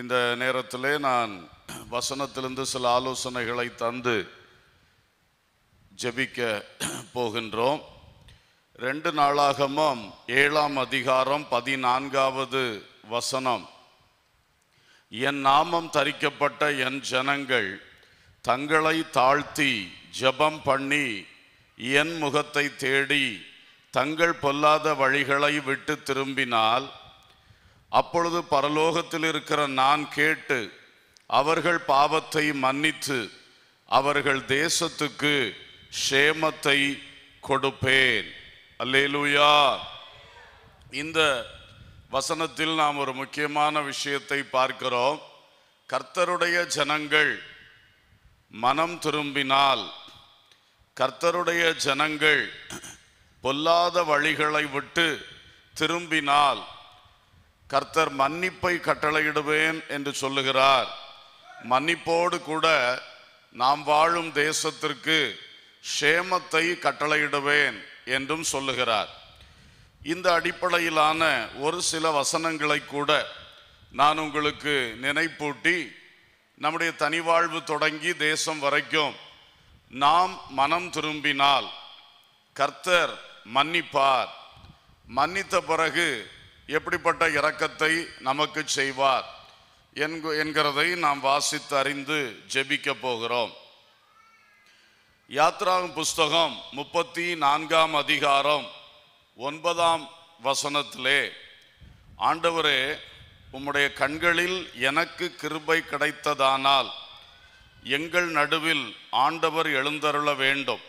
இந்த நேரத்திலே நான் வசனத்திலிருந்து சில ஆலோசனைகளை தந்து ஜபிக்க போகின்றோம் ரெண்டு நாளாகமும் ஏழாம் அதிகாரம் பதினான்காவது வசனம் என் நாமம் தரிக்கப்பட்ட என் ஜனங்கள் தங்களை தாழ்த்தி ஜபம் பண்ணி என் முகத்தை தேடி தங்கள் பொல்லாத வழிகளை விட்டு திரும்பினால் அப்பொழுது பரலோகத்தில் இருக்கிற நான் கேட்டு அவர்கள் பாவத்தை மன்னித்து அவர்கள் தேசத்துக்கு ஷேமத்தை கொடுப்பேன் அல்லேலூயா இந்த வசனத்தில் நாம் ஒரு முக்கியமான விஷயத்தை பார்க்கிறோம் கர்த்தருடைய ஜனங்கள் மனம் திரும்பினால் கர்த்தருடைய ஜனங்கள் பொல்லாத வழிகளை விட்டு திரும்பினால் கர்த்தர் மன்னிப்பை கட்டளையிடுவேன் என்று சொல்லுகிறார் மன்னிப்போடு கூட நாம் வாழும் தேசத்திற்கு ஷேமத்தை கட்டளையிடுவேன் என்றும் சொல்லுகிறார் இந்த அடிப்படையிலான ஒரு சில வசனங்களை கூட நான் உங்களுக்கு நினைப்பூட்டி நம்முடைய தனி வாழ்வு தொடங்கி தேசம் வரைக்கும் நாம் மனம் திரும்பினால் கர்த்தர் மன்னிப்பார் மன்னித்த பிறகு எப்படிப்பட்ட இரக்கத்தை நமக்கு செய்வார் என்கிறதை நாம் வாசித்து அறிந்து ஜெபிக்க போகிறோம் யாத்ரா புஸ்தகம் முப்பத்தி நான்காம் அதிகாரம் ஒன்பதாம் வசனத்திலே ஆண்டவரே உம்முடைய கண்களில் எனக்கு கிருபை கிடைத்ததானால் எங்கள் நடுவில் ஆண்டவர் எழுந்தருள வேண்டும்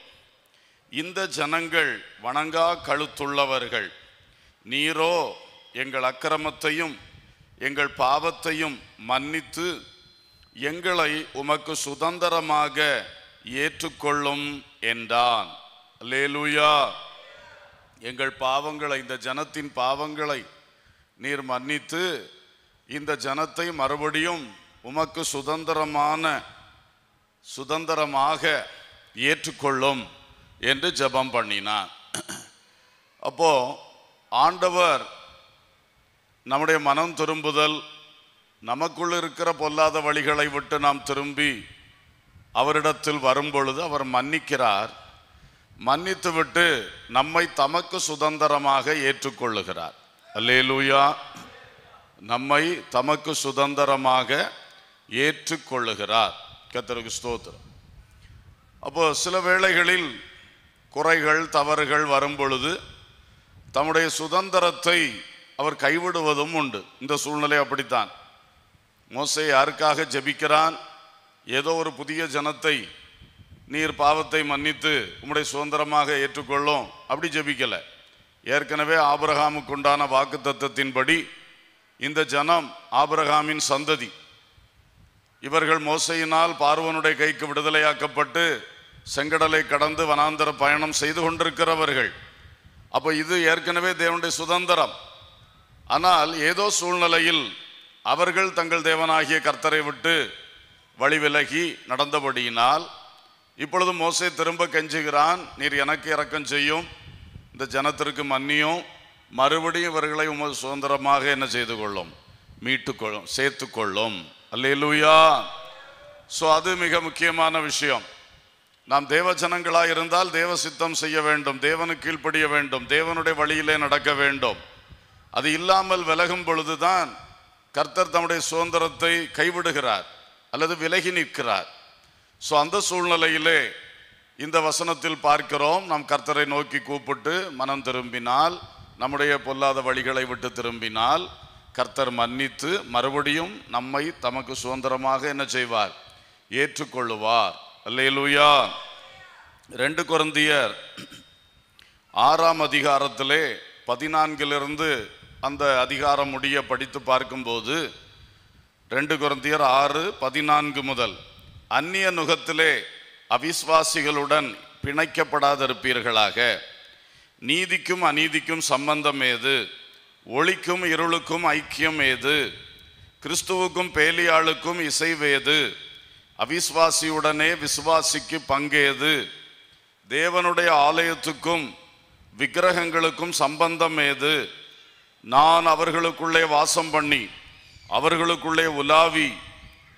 இந்த ஜனங்கள் வணங்கா கழுத்துள்ளவர்கள் நீரோ எங்கள் அக்கிரமத்தையும் எங்கள் பாவத்தையும் மன்னித்து எங்களை உமக்கு சுதந்திரமாக ஏற்றுக்கொள்ளும் என்றான் லேலுயா எங்கள் பாவங்களை இந்த ஜனத்தின் பாவங்களை நீர் மன்னித்து இந்த ஜனத்தை மறுபடியும் உமக்கு சுதந்திரமான சுதந்திரமாக ஏற்றுக்கொள்ளும் என்று ஜபம் பண்ணினான் அப்போ ஆண்டவர் நம்முடைய மனம் திரும்புதல் நமக்குள் இருக்கிற பொல்லாத வழிகளை விட்டு நாம் திரும்பி அவரிடத்தில் வரும்பொழுது அவர் மன்னிக்கிறார் மன்னித்துவிட்டு நம்மை தமக்கு சுதந்திரமாக ஏற்றுக்கொள்ளுகிறார் அல்லேலூயா நம்மை தமக்கு சுதந்திரமாக ஏற்றுக்கொள்ளுகிறார் கத்தருக்கு ஸ்தோத்திரம் அப்போ சில வேளைகளில் குறைகள் தவறுகள் வரும்பொழுது தம்முடைய சுதந்திரத்தை அவர் கைவிடுவதும் உண்டு இந்த சூழ்நிலை அப்படித்தான் மோசை யாருக்காக ஜபிக்கிறான் ஏதோ ஒரு புதிய ஜனத்தை நீர் பாவத்தை மன்னித்து உம்முடைய சுதந்திரமாக ஏற்றுக்கொள்ளும் அப்படி ஜபிக்கலை ஏற்கனவே ஆபரகாமுக்கு உண்டான வாக்கு தத்துவத்தின்படி இந்த ஜனம் ஆபரகாமின் சந்ததி இவர்கள் மோசையினால் பார்வனுடைய கைக்கு விடுதலையாக்கப்பட்டு செங்கடலை கடந்து வனாந்தர பயணம் செய்து கொண்டிருக்கிறவர்கள் அப்போ இது ஏற்கனவே தேவனுடைய சுதந்திரம் ஆனால் ஏதோ சூழ்நிலையில் அவர்கள் தங்கள் தேவனாகிய கர்த்தரை விட்டு வழிவிலகி நடந்தபடியினால் இப்பொழுது மோசை திரும்ப கெஞ்சுகிறான் நீர் எனக்கு இறக்கம் செய்யும் இந்த ஜனத்திற்கு மன்னியும் மறுபடியும் இவர்களை உமது சுதந்திரமாக என்ன செய்து கொள்ளும் மீட்டுக்கொள்ளும் சேர்த்துக்கொள்ளும் அல்லேலூயா ஸோ அது மிக முக்கியமான விஷயம் நாம் தேவ ஜனங்களாக இருந்தால் தேவ சித்தம் செய்ய வேண்டும் தேவனு கீழ்ப்படிய வேண்டும் தேவனுடைய வழியிலே நடக்க வேண்டும் அது இல்லாமல் விலகும் பொழுதுதான் கர்த்தர் தம்முடைய சுதந்திரத்தை கைவிடுகிறார் அல்லது விலகி நிற்கிறார் ஸோ அந்த சூழ்நிலையிலே இந்த வசனத்தில் பார்க்கிறோம் நாம் கர்த்தரை நோக்கி கூப்பிட்டு மனம் திரும்பினால் நம்முடைய பொல்லாத வழிகளை விட்டு திரும்பினால் கர்த்தர் மன்னித்து மறுபடியும் நம்மை தமக்கு சுதந்திரமாக என்ன செய்வார் ஏற்றுக்கொள்ளுவார் அல்லேலூயா ரெண்டு குறந்தியர் ஆறாம் அதிகாரத்திலே பதினான்கிலிருந்து அந்த அதிகாரம் முடிய படித்து பார்க்கும்போது ரெண்டு குரந்தியர் ஆறு பதினான்கு முதல் அந்நிய நுகத்திலே அவிஸ்வாசிகளுடன் பிணைக்கப்படாதிருப்பீர்களாக நீதிக்கும் அநீதிக்கும் சம்பந்தம் ஏது ஒளிக்கும் இருளுக்கும் ஐக்கியம் ஏது கிறிஸ்துவுக்கும் பேலியாளுக்கும் இசைவேது அவிஸ்வாசியுடனே விசுவாசிக்கு பங்கேது தேவனுடைய ஆலயத்துக்கும் விக்கிரகங்களுக்கும் சம்பந்தம் ஏது நான் அவர்களுக்குள்ளே வாசம் பண்ணி அவர்களுக்குள்ளே உலாவி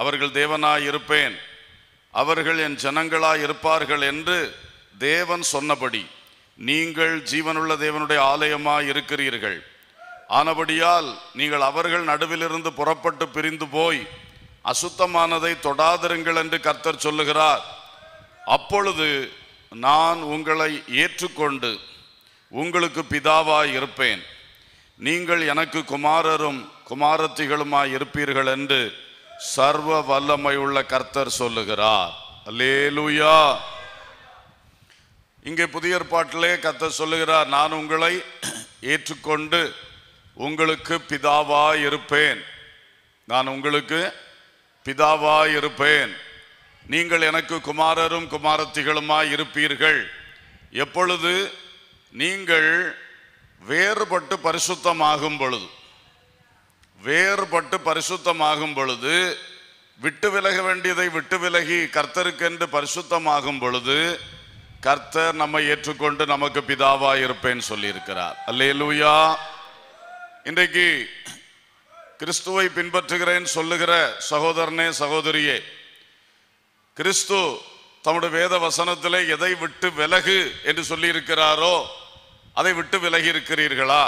அவர்கள் தேவனாய் இருப்பேன் அவர்கள் என் ஜனங்களாய் இருப்பார்கள் என்று தேவன் சொன்னபடி நீங்கள் ஜீவனுள்ள தேவனுடைய ஆலயமாய் இருக்கிறீர்கள் ஆனபடியால் நீங்கள் அவர்கள் நடுவிலிருந்து புறப்பட்டு பிரிந்து போய் அசுத்தமானதை தொடாதிருங்கள் என்று கர்த்தர் சொல்லுகிறார் அப்பொழுது நான் உங்களை ஏற்றுக்கொண்டு உங்களுக்கு பிதாவாய் இருப்பேன் நீங்கள் எனக்கு குமாரரும் குமாரத்திகளுமாய் இருப்பீர்கள் என்று சர்வ வல்லமை உள்ள கர்த்தர் சொல்லுகிறார் அல்லேலூயா இங்கே புதிய ஏற்பாட்டிலே கர்த்தர் சொல்லுகிறார் நான் உங்களை ஏற்றுக்கொண்டு உங்களுக்கு பிதாவாய் இருப்பேன் நான் உங்களுக்கு பிதாவாய் இருப்பேன் நீங்கள் எனக்கு குமாரரும் குமாரத்திகளுமாய் இருப்பீர்கள் எப்பொழுது நீங்கள் வேறுபட்டு பரிசுத்தமாகும் பொழுது வேறுபட்டு பரிசுத்தமாகும் பொழுது விட்டு விலக வேண்டியதை விட்டு விலகி கர்த்தருக்கென்று பரிசுத்தமாகும் பொழுது கர்த்தர் நம்மை ஏற்றுக்கொண்டு நமக்கு பிதாவாக இருப்பேன்னு சொல்லியிருக்கிறார் அல்லே லூயா இன்றைக்கு கிறிஸ்துவை பின்பற்றுகிறேன் சொல்லுகிற சகோதரனே சகோதரியே கிறிஸ்து தம்முடைய வேத வசனத்திலே எதை விட்டு விலகு என்று சொல்லியிருக்கிறாரோ அதை விட்டு விலகி இருக்கிறீர்களா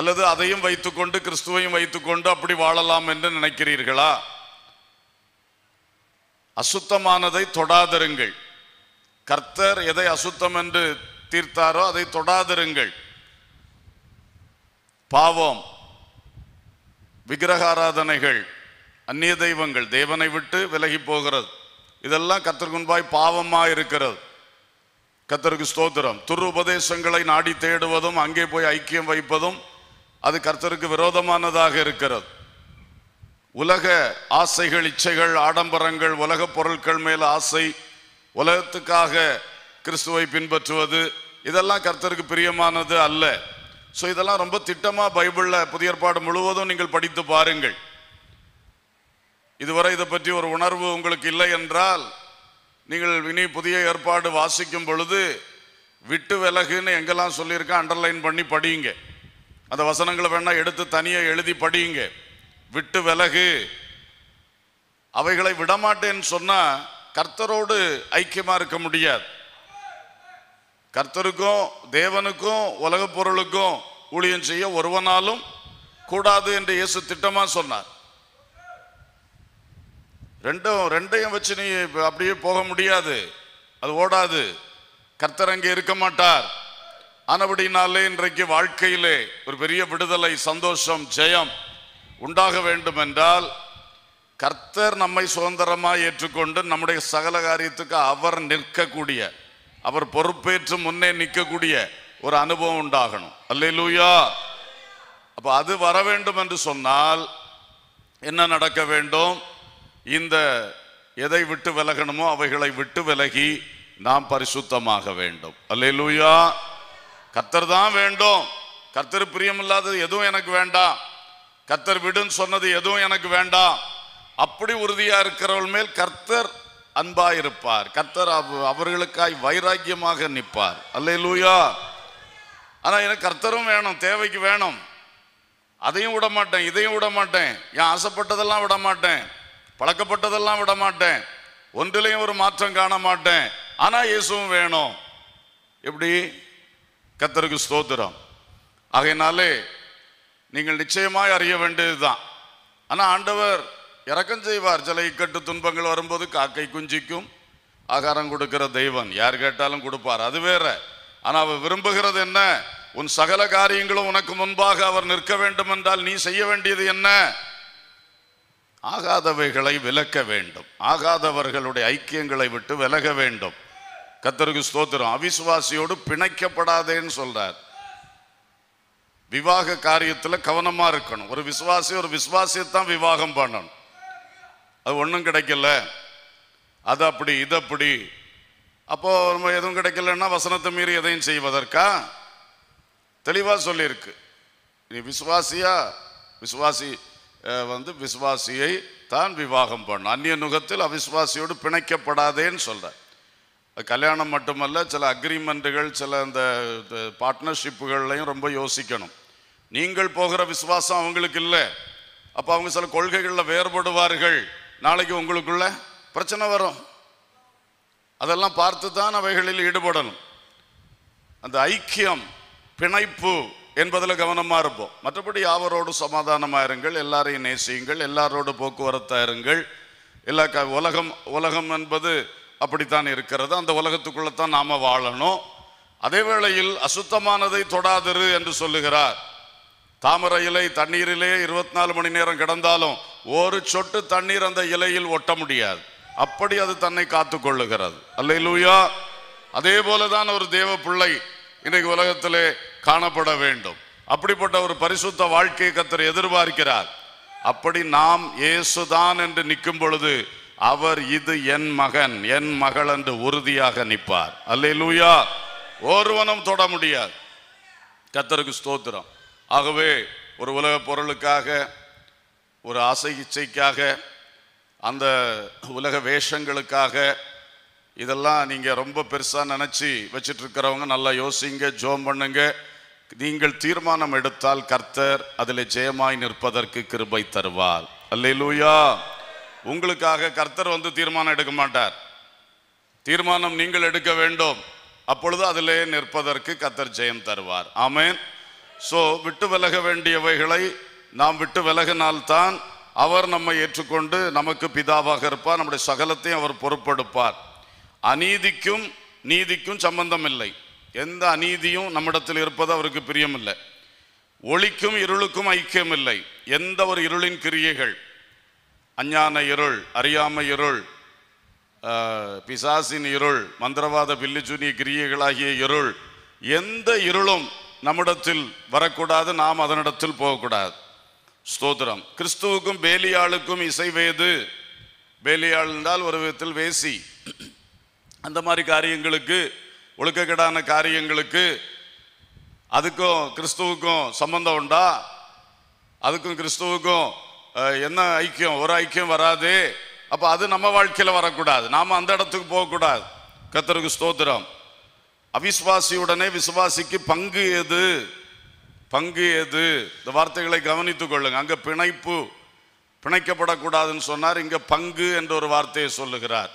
அல்லது அதையும் வைத்துக்கொண்டு கிறிஸ்துவையும் வைத்துக்கொண்டு அப்படி வாழலாம் என்று நினைக்கிறீர்களா அசுத்தமானதை தொடாதருங்கள் கர்த்தர் எதை அசுத்தம் என்று தீர்த்தாரோ அதை தொடாதருங்கள் பாவம் விக்கிரகாராதனைகள் அந்நிய தெய்வங்கள் தேவனை விட்டு விலகி போகிறது இதெல்லாம் கத்திற்கு முன்பாய் பாவமாக இருக்கிறது கத்தருக்கு ஸ்தோத்திரம் துரு உபதேசங்களை நாடி தேடுவதும் அங்கே போய் ஐக்கியம் வைப்பதும் அது கர்த்தருக்கு விரோதமானதாக இருக்கிறது உலக ஆசைகள் இச்சைகள் ஆடம்பரங்கள் உலக பொருட்கள் மேல் ஆசை உலகத்துக்காக கிறிஸ்துவை பின்பற்றுவது இதெல்லாம் கர்த்தருக்கு பிரியமானது அல்ல ஸோ இதெல்லாம் ரொம்ப திட்டமாக பைபிளில் புதிய ஏற்பாடு முழுவதும் நீங்கள் படித்து பாருங்கள் இதுவரை இதை பற்றி ஒரு உணர்வு உங்களுக்கு இல்லை என்றால் நீங்கள் இனி புதிய ஏற்பாடு வாசிக்கும் பொழுது விட்டு விலகுன்னு எங்கெல்லாம் சொல்லியிருக்கேன் அண்டர்லைன் பண்ணி படியுங்க அந்த வசனங்களை வேணால் எடுத்து தனியாக எழுதி படியுங்க விட்டு விலகு அவைகளை விடமாட்டேன்னு சொன்னால் கர்த்தரோடு ஐக்கியமாக இருக்க முடியாது கர்த்தருக்கும் தேவனுக்கும் உலகப் பொருளுக்கும் ஊழியம் செய்ய ஒருவனாலும் கூடாது என்று இயேசு திட்டமாக சொன்னார் ரெண்டும் ரெண்டையும் வச்சு நீ அப்படியே போக முடியாது அது ஓடாது கர்த்தர் அங்கே இருக்க மாட்டார் ஆனபடினாலே இன்றைக்கு வாழ்க்கையிலே ஒரு பெரிய விடுதலை சந்தோஷம் ஜெயம் உண்டாக வேண்டும் என்றால் கர்த்தர் நம்மை சுதந்திரமாக ஏற்றுக்கொண்டு நம்முடைய சகல காரியத்துக்கு அவர் நிற்கக்கூடிய அவர் பொறுப்பேற்று முன்னே நிற்கக்கூடிய ஒரு அனுபவம் உண்டாகணும் அல்லையிலூயா அப்போ அது வர வேண்டும் என்று சொன்னால் என்ன நடக்க வேண்டும் இந்த எதை விட்டு விலகணுமோ அவைகளை விட்டு விலகி நாம் பரிசுத்தமாக வேண்டும் அல்லையிலூயா கத்தர் தான் வேண்டும் கத்தர் பிரியமில்லாதது எதுவும் எனக்கு வேண்டாம் கத்தர் விடுன்னு சொன்னது எதுவும் எனக்கு வேண்டாம் அப்படி உறுதியா இருக்கிறவள் மேல் கர்த்தர் அன்பாய் இருப்பார் கர்த்தர் அவர்களுக்காய் வைராக்கியமாக நிற்பார் அல்ல லூயா ஆனால் எனக்கு கர்த்தரும் வேணும் தேவைக்கு வேணும் அதையும் விட மாட்டேன் இதையும் விட மாட்டேன் என் ஆசைப்பட்டதெல்லாம் விட மாட்டேன் பழக்கப்பட்டதெல்லாம் விட மாட்டேன் ஒன்றிலையும் ஒரு மாற்றம் காண மாட்டேன் ஆனால் இயேசுவும் வேணும் எப்படி கத்தருக்கு ஸ்தோத்திரம் ஆகையினாலே நீங்கள் நிச்சயமாய் அறிய வேண்டியது தான் ஆனால் ஆண்டவர் இறக்கம் செய்வார் சில இக்கட்டு துன்பங்கள் வரும்போது காக்கை குஞ்சிக்கும் ஆகாரம் கொடுக்கிற தெய்வன் யார் கேட்டாலும் கொடுப்பார் அது வேற ஆனால் அவர் விரும்புகிறது என்ன உன் சகல காரியங்களும் உனக்கு முன்பாக அவர் நிற்க வேண்டும் என்றால் நீ செய்ய வேண்டியது என்ன ஆகாதவைகளை விலக்க வேண்டும் ஆகாதவர்களுடைய ஐக்கியங்களை விட்டு விலக வேண்டும் கத்தருக்கு ஸ்தோத்திரம் அவிசுவாசியோடு பிணைக்கப்படாதேன்னு சொல்றார் விவாக காரியத்தில் கவனமா இருக்கணும் ஒரு விசுவாசி ஒரு விசுவாசியத்தான் விவாகம் பண்ணணும் அது ஒன்றும் கிடைக்கல அது அப்படி இது அப்படி அப்போ நம்ம எதுவும் கிடைக்கலன்னா வசனத்தை மீறி எதையும் செய்வதற்கா தெளிவாக சொல்லியிருக்கு நீ விசுவாசியா விசுவாசி வந்து விசுவாசியை தான் விவாகம் பண்ணும் அந்நிய நுகத்தில் அவிஸ்வாசியோடு பிணைக்கப்படாதேன்னு சொல்கிறேன் கல்யாணம் மட்டுமல்ல சில அக்ரிமெண்ட்டுகள் சில அந்த பார்ட்னர்ஷிப்புகள்லையும் ரொம்ப யோசிக்கணும் நீங்கள் போகிற விசுவாசம் அவங்களுக்கு இல்லை அப்போ அவங்க சில கொள்கைகளில் வேறுபடுவார்கள் நாளைக்கு உங்களுக்குள்ள பிரச்சனை வரும் அதெல்லாம் பார்த்து தான் அவைகளில் ஈடுபடணும் அந்த ஐக்கியம் பிணைப்பு என்பதில் கவனமாக இருப்போம் மற்றபடி யாவரோடு சமாதானமாக இருங்கள் எல்லாரையும் நேசியுங்கள் எல்லாரோடு போக்குவரத்தாக இருங்கள் எல்லா க உலகம் உலகம் என்பது அப்படித்தான் இருக்கிறது அந்த உலகத்துக்குள்ளே தான் நாம் வாழணும் அதே வேளையில் அசுத்தமானதை தொடாதிரு என்று சொல்லுகிறார் தாமரை இலை தண்ணீரிலே இருபத்தி நாலு மணி நேரம் கிடந்தாலும் ஒரு சொட்டு தண்ணீர் அந்த இலையில் ஒட்ட முடியாது அப்படி அது தன்னை காத்து கொள்ளுகிறது அல்ல இல்லையா அதே போல தான் ஒரு தேவ பிள்ளை இன்றைக்கு உலகத்திலே காணப்பட வேண்டும் அப்படிப்பட்ட ஒரு பரிசுத்த வாழ்க்கை கத்தர் எதிர்பார்க்கிறார் அப்படி நாம் இயேசுதான் என்று நிற்கும் பொழுது அவர் இது என் மகன் என் மகள் என்று உறுதியாக நிற்பார் அல்லே லூயா ஒருவனும் தொட முடியாது கத்தருக்கு ஸ்தோத்திரம் ஆகவே ஒரு உலக பொருளுக்காக ஒரு ஆசை இச்சைக்காக அந்த உலக வேஷங்களுக்காக இதெல்லாம் நீங்கள் ரொம்ப பெருசாக நினச்சி வச்சிட்ருக்கிறவங்க நல்லா யோசிங்க ஜோம் பண்ணுங்கள் நீங்கள் தீர்மானம் எடுத்தால் கர்த்தர் அதில் ஜெயமாய் நிற்பதற்கு கிருபை தருவார் அல்லையிலூயா உங்களுக்காக கர்த்தர் வந்து தீர்மானம் எடுக்க மாட்டார் தீர்மானம் நீங்கள் எடுக்க வேண்டும் அப்பொழுது அதிலே நிற்பதற்கு கர்த்தர் ஜெயம் தருவார் ஆமேன் ஸோ விட்டு விலக வேண்டியவைகளை நாம் விட்டு விலகினால்தான் அவர் நம்மை ஏற்றுக்கொண்டு நமக்கு பிதாவாக இருப்பார் நம்முடைய சகலத்தையும் அவர் பொறுப்பெடுப்பார் அநீதிக்கும் நீதிக்கும் சம்பந்தம் இல்லை எந்த அநீதியும் நம்மிடத்தில் இருப்பது அவருக்கு பிரியமில்லை ஒளிக்கும் இருளுக்கும் ஐக்கியம் இல்லை எந்த ஒரு இருளின் கிரியைகள் அஞ்ஞான இருள் அறியாம இருள் பிசாசின் இருள் மந்திரவாத பில்லிச்சுனிய கிரியைகளாகிய இருள் எந்த இருளும் நம்மிடத்தில் வரக்கூடாது நாம் அதனிடத்தில் போகக்கூடாது ஸ்தோத்திரம் கிறிஸ்துவுக்கும் பேலியாளுக்கும் இசைவேது பேலியாள் என்றால் ஒரு விதத்தில் வேசி அந்த மாதிரி காரியங்களுக்கு ஒழுக்கக்கேடான காரியங்களுக்கு அதுக்கும் கிறிஸ்துவுக்கும் சம்பந்தம் உண்டா அதுக்கும் கிறிஸ்துவுக்கும் என்ன ஐக்கியம் ஒரு ஐக்கியம் வராது அப்போ அது நம்ம வாழ்க்கையில் வரக்கூடாது நாம் அந்த இடத்துக்கு போகக்கூடாது கத்தருக்கு ஸ்தோத்திரம் அவிஸ்வாசியுடனே விசுவாசிக்கு பங்கு எது பங்கு எது இந்த வார்த்தைகளை கவனித்து கொள்ளுங்க அங்கே பிணைப்பு பிணைக்கப்படக்கூடாதுன்னு சொன்னார் இங்கே பங்கு என்ற ஒரு வார்த்தையை சொல்லுகிறார்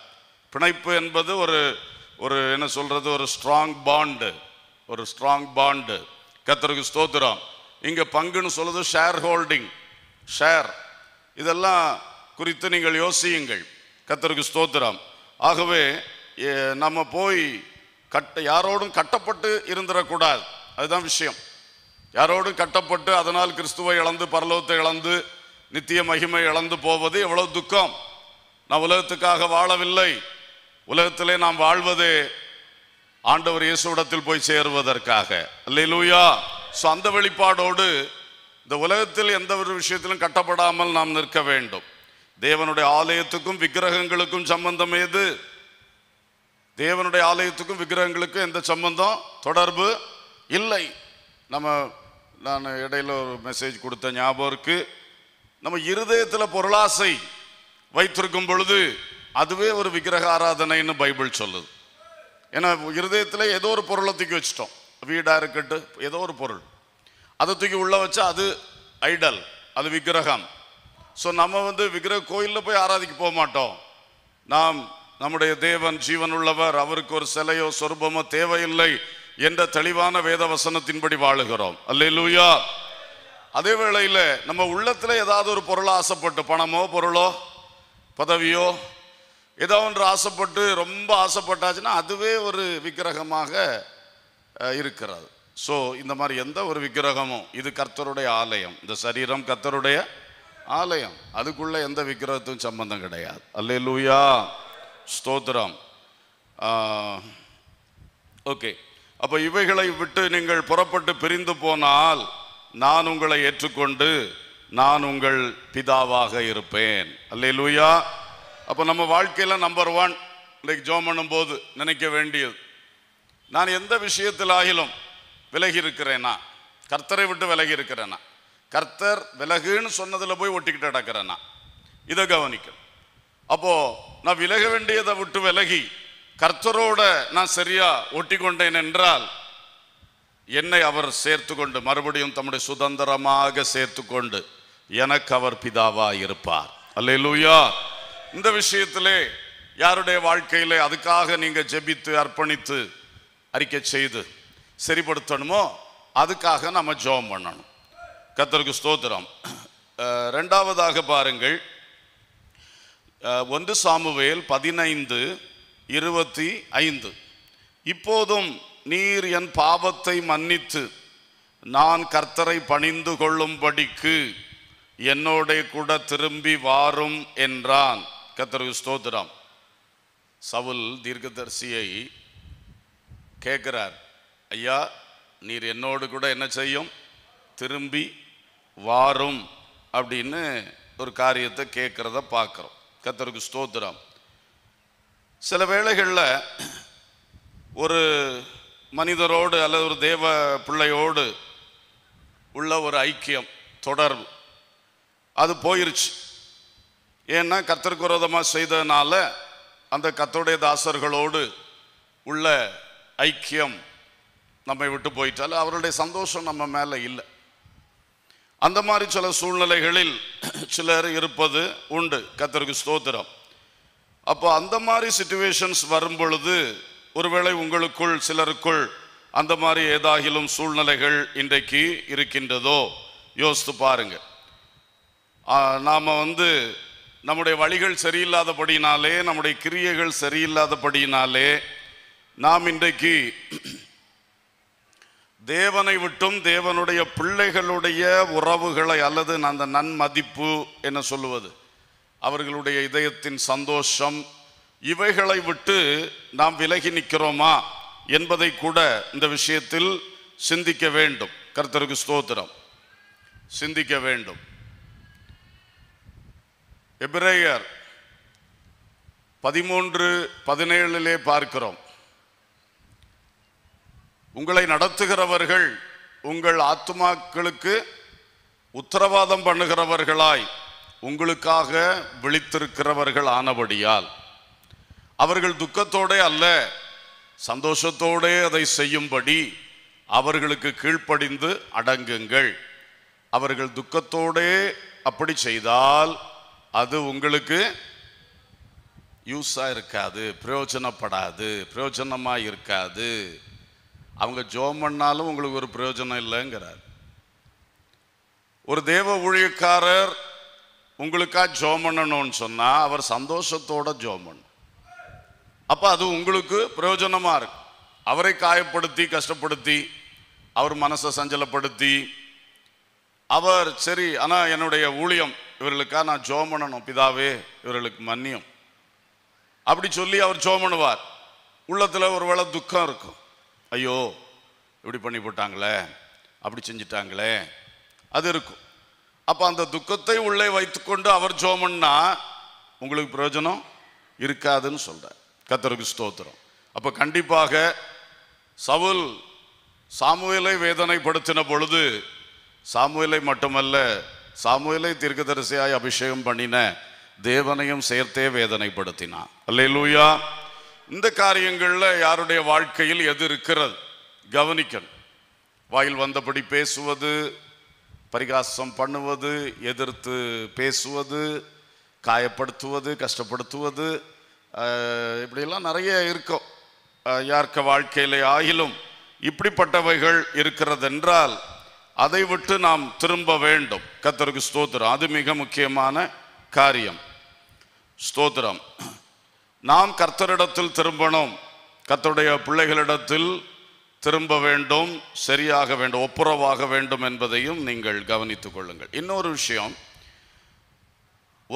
பிணைப்பு என்பது ஒரு ஒரு என்ன சொல்கிறது ஒரு ஸ்ட்ராங் பாண்டு ஒரு ஸ்ட்ராங் பாண்டு கத்தருக்கு ஸ்தோத்திரம் இங்கே பங்குன்னு சொல்கிறது ஷேர் ஹோல்டிங் ஷேர் இதெல்லாம் குறித்து நீங்கள் யோசியுங்கள் கத்தருக்கு ஸ்தோத்திரம் ஆகவே நம்ம போய் கட்ட யாரோடும் கட்டப்பட்டு இருந்துடக்கூடாது அதுதான் விஷயம் யாரோடும் கட்டப்பட்டு அதனால் கிறிஸ்துவை இழந்து பரலோகத்தை இழந்து நித்திய மகிமை இழந்து போவது எவ்வளோ துக்கம் நான் உலகத்துக்காக வாழவில்லை உலகத்திலே நாம் வாழ்வது ஆண்டவர் இயேசுடத்தில் போய் சேருவதற்காக அல்லையிலூயா ஸோ அந்த வெளிப்பாடோடு இந்த உலகத்தில் எந்த ஒரு விஷயத்திலும் கட்டப்படாமல் நாம் நிற்க வேண்டும் தேவனுடைய ஆலயத்துக்கும் விக்கிரகங்களுக்கும் சம்பந்தம் ஏது தேவனுடைய ஆலயத்துக்கும் விக்கிரகங்களுக்கும் எந்த சம்பந்தம் தொடர்பு இல்லை நம்ம நான் இடையில ஒரு மெசேஜ் கொடுத்த ஞாபகம் இருக்குது நம்ம இருதயத்தில் பொருளாசை வைத்திருக்கும் பொழுது அதுவே ஒரு விக்கிரக ஆராதனைன்னு பைபிள் சொல்லுது ஏன்னா இருதயத்தில் ஏதோ ஒரு பொருளை தூக்கி வச்சுட்டோம் வீடாக இருக்கட்டு ஏதோ ஒரு பொருள் அதை தூக்கி உள்ளே வச்சா அது ஐடல் அது விக்கிரகம் ஸோ நம்ம வந்து விக்கிரக கோயிலில் போய் ஆராதிக்க போக மாட்டோம் நாம் நம்முடைய தேவன் ஜீவன் உள்ளவர் அவருக்கு ஒரு சிலையோ சொருபமோ தேவையில்லை என்ற தெளிவான வேத வசனத்தின்படி வாழுகிறோம் அல்லே லூயா அதே வேளையில் நம்ம உள்ளத்தில் ஏதாவது ஒரு பொருளை ஆசைப்பட்டு பணமோ பொருளோ பதவியோ ஏதோ ஒன்று ஆசைப்பட்டு ரொம்ப ஆசைப்பட்டாச்சுன்னா அதுவே ஒரு விக்கிரகமாக இருக்கிறது ஸோ இந்த மாதிரி எந்த ஒரு விக்கிரகமும் இது கர்த்தருடைய ஆலயம் இந்த சரீரம் கர்த்தருடைய ஆலயம் அதுக்குள்ளே எந்த விக்கிரகத்தும் சம்பந்தம் கிடையாது அல்லே லூயா ஸ்தோத்ரம் ஓகே அப்போ இவைகளை விட்டு நீங்கள் புறப்பட்டு பிரிந்து போனால் நான் உங்களை ஏற்றுக்கொண்டு நான் உங்கள் பிதாவாக இருப்பேன் அல்லே லூயா அப்போ நம்ம வாழ்க்கையில் நம்பர் ஒன் இன்றைக்கு ஜோம் பண்ணும்போது நினைக்க வேண்டியது நான் எந்த விஷயத்தில் ஆகிலும் விலகி இருக்கிறேனா கர்த்தரை விட்டு விலகி இருக்கிறேனா கர்த்தர் விலகுன்னு சொன்னதில் போய் ஒட்டிக்கிட்டு நடக்கிறேனா இதை கவனிக்கும் அப்போது நான் விலக வேண்டியதை விட்டு விலகி கர்த்தரோட நான் சரியாக ஒட்டி கொண்டேன் என்றால் என்னை அவர் சேர்த்து கொண்டு மறுபடியும் தம்முடைய சுதந்திரமாக சேர்த்து கொண்டு எனக்கு அவர் பிதாவாக இருப்பார் அல்ல லூயா இந்த விஷயத்திலே யாருடைய வாழ்க்கையிலே அதுக்காக நீங்கள் ஜெபித்து அர்ப்பணித்து அறிக்கை செய்து சரிப்படுத்தணுமோ அதுக்காக நம்ம ஜோம் பண்ணணும் கத்தருக்கு ஸ்தோத்திரம் ரெண்டாவதாக பாருங்கள் ஒன்று சாமுவேல் பதினைந்து இருபத்தி ஐந்து இப்போதும் நீர் என் பாவத்தை மன்னித்து நான் கர்த்தரை பணிந்து கொள்ளும்படிக்கு என்னோட கூட திரும்பி வாரும் என்றான் கத்தருக்கு ஸ்தோத்திரம் சவுல் தீர்க்கதரிசியை கேட்குறார் ஐயா நீர் என்னோடு கூட என்ன செய்யும் திரும்பி வாரும் அப்படின்னு ஒரு காரியத்தை கேட்குறத பார்க்குறோம் கத்தருக்கு ஸ்தோத்திரம் சில வேளைகளில் ஒரு மனிதரோடு அல்லது ஒரு தேவ பிள்ளையோடு உள்ள ஒரு ஐக்கியம் தொடர்பு அது போயிருச்சு ஏன்னா கத்தருக்கு விரோதமாக செய்ததுனால அந்த கத்தருடைய தாசர்களோடு உள்ள ஐக்கியம் நம்மை விட்டு போயிட்டால் அவருடைய சந்தோஷம் நம்ம மேலே இல்லை அந்த மாதிரி சில சூழ்நிலைகளில் சிலர் இருப்பது உண்டு கத்தருக்கு ஸ்தோத்திரம் அப்போ அந்த மாதிரி சுச்சுவேஷன்ஸ் வரும் பொழுது ஒருவேளை உங்களுக்குள் சிலருக்குள் அந்த மாதிரி ஏதாகிலும் சூழ்நிலைகள் இன்றைக்கு இருக்கின்றதோ யோசித்து பாருங்கள் நாம் வந்து நம்முடைய வழிகள் சரியில்லாதபடினாலே நம்முடைய கிரியைகள் சரியில்லாதபடினாலே நாம் இன்றைக்கு தேவனை விட்டும் தேவனுடைய பிள்ளைகளுடைய உறவுகளை அல்லது அந்த நன்மதிப்பு என சொல்லுவது அவர்களுடைய இதயத்தின் சந்தோஷம் இவைகளை விட்டு நாம் விலகி நிற்கிறோமா என்பதை கூட இந்த விஷயத்தில் சிந்திக்க வேண்டும் கர்த்தருக்கு ஸ்தோத்திரம் சிந்திக்க வேண்டும் எபிரேயர் பதிமூன்று பதினேழிலே பார்க்கிறோம் உங்களை நடத்துகிறவர்கள் உங்கள் ஆத்மாக்களுக்கு உத்தரவாதம் பண்ணுகிறவர்களாய் உங்களுக்காக விழித்திருக்கிறவர்கள் ஆனபடியால் அவர்கள் துக்கத்தோடே அல்ல சந்தோஷத்தோடே அதை செய்யும்படி அவர்களுக்கு கீழ்ப்படிந்து அடங்குங்கள் அவர்கள் துக்கத்தோடே அப்படி செய்தால் அது உங்களுக்கு யூஸாக இருக்காது பிரயோஜனப்படாது பிரயோஜனமாக இருக்காது அவங்க ஜோம் பண்ணாலும் உங்களுக்கு ஒரு பிரயோஜனம் இல்லைங்கிறார் ஒரு தேவ ஊழியக்காரர் உங்களுக்காக ஜோம் பண்ணணும்னு சொன்னால் அவர் சந்தோஷத்தோட ஜோம் பண்ணும் அப்போ அது உங்களுக்கு பிரயோஜனமாக இருக்கும் அவரை காயப்படுத்தி கஷ்டப்படுத்தி அவர் மனசை சஞ்சலப்படுத்தி அவர் சரி ஆனால் என்னுடைய ஊழியம் இவர்களுக்காக நான் ஜோம் பண்ணணும் பிதாவே இவர்களுக்கு மன்னியம் அப்படி சொல்லி அவர் ஜோம் பண்ணுவார் உள்ளத்தில் ஒரு வேளை துக்கம் இருக்கும் ஐயோ இப்படி பண்ணி போட்டாங்களே அப்படி செஞ்சிட்டாங்களே அது இருக்கும் அப்போ அந்த துக்கத்தை உள்ளே வைத்துக்கொண்டு அவர் ஜோமன்னா உங்களுக்கு பிரயோஜனம் இருக்காதுன்னு சொல்கிறேன் கத்தருக்கு ஸ்தோத்திரம் அப்போ கண்டிப்பாக சவுல் சாமுவேலை வேதனைப்படுத்தின பொழுது சாமுவேலை மட்டுமல்ல சாமுவேலை தீர்க்கதரிசியாய் அபிஷேகம் பண்ணின தேவனையும் சேர்த்தே வேதனைப்படுத்தினான் அல்லையிலூயா இந்த காரியங்களில் யாருடைய வாழ்க்கையில் எது இருக்கிறது கவனிக்கணும் வாயில் வந்தபடி பேசுவது பரிகாசம் பண்ணுவது எதிர்த்து பேசுவது காயப்படுத்துவது கஷ்டப்படுத்துவது இப்படியெல்லாம் நிறைய இருக்கும் யாருக்க வாழ்க்கையிலே ஆயிலும் இப்படிப்பட்டவைகள் இருக்கிறதென்றால் அதை விட்டு நாம் திரும்ப வேண்டும் கத்தருக்கு ஸ்தோத்திரம் அது மிக முக்கியமான காரியம் ஸ்தோத்திரம் நாம் கர்த்தரிடத்தில் திரும்பணும் கத்தருடைய பிள்ளைகளிடத்தில் திரும்ப வேண்டும் சரியாக வேண்டும் ஒப்புரவாக வேண்டும் என்பதையும் நீங்கள் கவனித்துக் கொள்ளுங்கள் இன்னொரு விஷயம்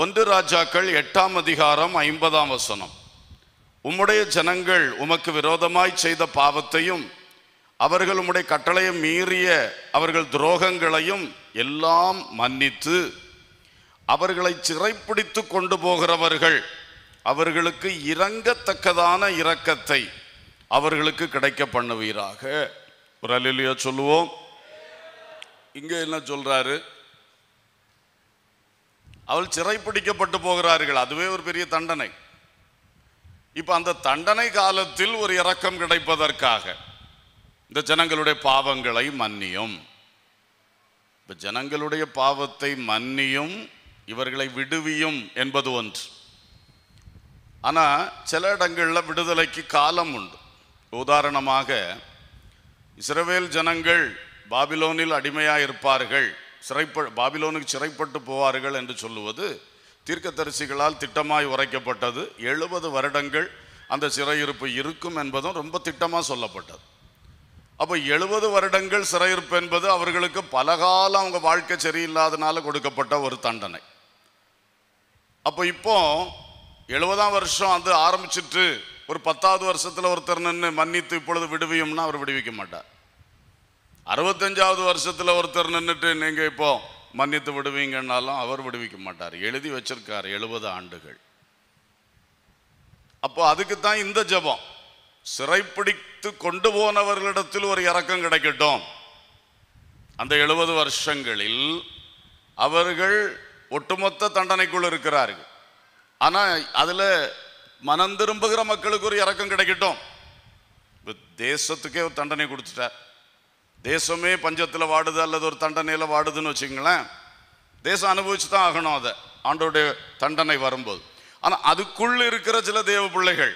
ஒன்று ராஜாக்கள் எட்டாம் அதிகாரம் ஐம்பதாம் வசனம் உம்முடைய ஜனங்கள் உமக்கு விரோதமாய் செய்த பாவத்தையும் அவர்களுடைய கட்டளையை மீறிய அவர்கள் துரோகங்களையும் எல்லாம் மன்னித்து அவர்களை சிறைப்பிடித்து கொண்டு போகிறவர்கள் அவர்களுக்கு இறங்கத்தக்கதான இரக்கத்தை அவர்களுக்கு கிடைக்க பண்ணுவீராக ஒரு அலிலியா சொல்லுவோம் இங்கே என்ன சொல்கிறாரு அவள் சிறைப்பிடிக்கப்பட்டு போகிறார்கள் அதுவே ஒரு பெரிய தண்டனை இப்போ அந்த தண்டனை காலத்தில் ஒரு இரக்கம் கிடைப்பதற்காக இந்த ஜனங்களுடைய பாவங்களை மன்னியும் இப்போ ஜனங்களுடைய பாவத்தை மன்னியும் இவர்களை விடுவியும் என்பது ஒன்று ஆனால் சில இடங்களில் விடுதலைக்கு காலம் உண்டு உதாரணமாக இஸ்ரவேல் ஜனங்கள் பாபிலோனில் அடிமையாக இருப்பார்கள் சிறைப்ப பாபிலோனுக்கு சிறைப்பட்டு போவார்கள் என்று சொல்லுவது தீர்க்கதரிசிகளால் திட்டமாய் உரைக்கப்பட்டது எழுபது வருடங்கள் அந்த சிறையிருப்பு இருக்கும் என்பதும் ரொம்ப திட்டமாக சொல்லப்பட்டது அப்போ எழுபது வருடங்கள் சிறையிருப்பு என்பது அவர்களுக்கு பல காலம் அவங்க வாழ்க்கை சரியில்லாதனால கொடுக்கப்பட்ட ஒரு தண்டனை அப்போ இப்போ எழுபதாம் வருஷம் அது ஆரம்பிச்சிட்டு ஒரு பத்தாவது வருஷத்தில் ஒருத்தர் நின்று மன்னித்து இப்பொழுது விடுவியும்னா அவர் விடுவிக்க மாட்டார் அறுபத்தஞ்சாவது வருஷத்தில் ஒருத்தர் நின்றுட்டு நீங்கள் இப்போ மன்னித்து விடுவீங்கன்னாலும் அவர் விடுவிக்க மாட்டார் எழுதி வச்சிருக்கார் எழுபது ஆண்டுகள் அப்போ அதுக்கு தான் இந்த ஜபம் சிறைப்பிடித்து கொண்டு போனவர்களிடத்தில் ஒரு இறக்கம் கிடைக்கட்டும் அந்த எழுபது வருஷங்களில் அவர்கள் ஒட்டுமொத்த தண்டனைக்குள் இருக்கிறார்கள் ஆனால் அதில் மனம் திரும்புகிற மக்களுக்கு ஒரு இறக்கம் கிடைக்கட்டும் தேசத்துக்கே ஒரு தண்டனை கொடுத்துட்டார் தேசமே பஞ்சத்தில் வாடுது அல்லது ஒரு தண்டனையில் வாடுதுன்னு வச்சுங்களேன் தேசம் அனுபவிச்சு தான் ஆகணும் அதை ஆண்டோடைய தண்டனை வரும்போது ஆனால் அதுக்குள்ளே இருக்கிற சில தேவ பிள்ளைகள்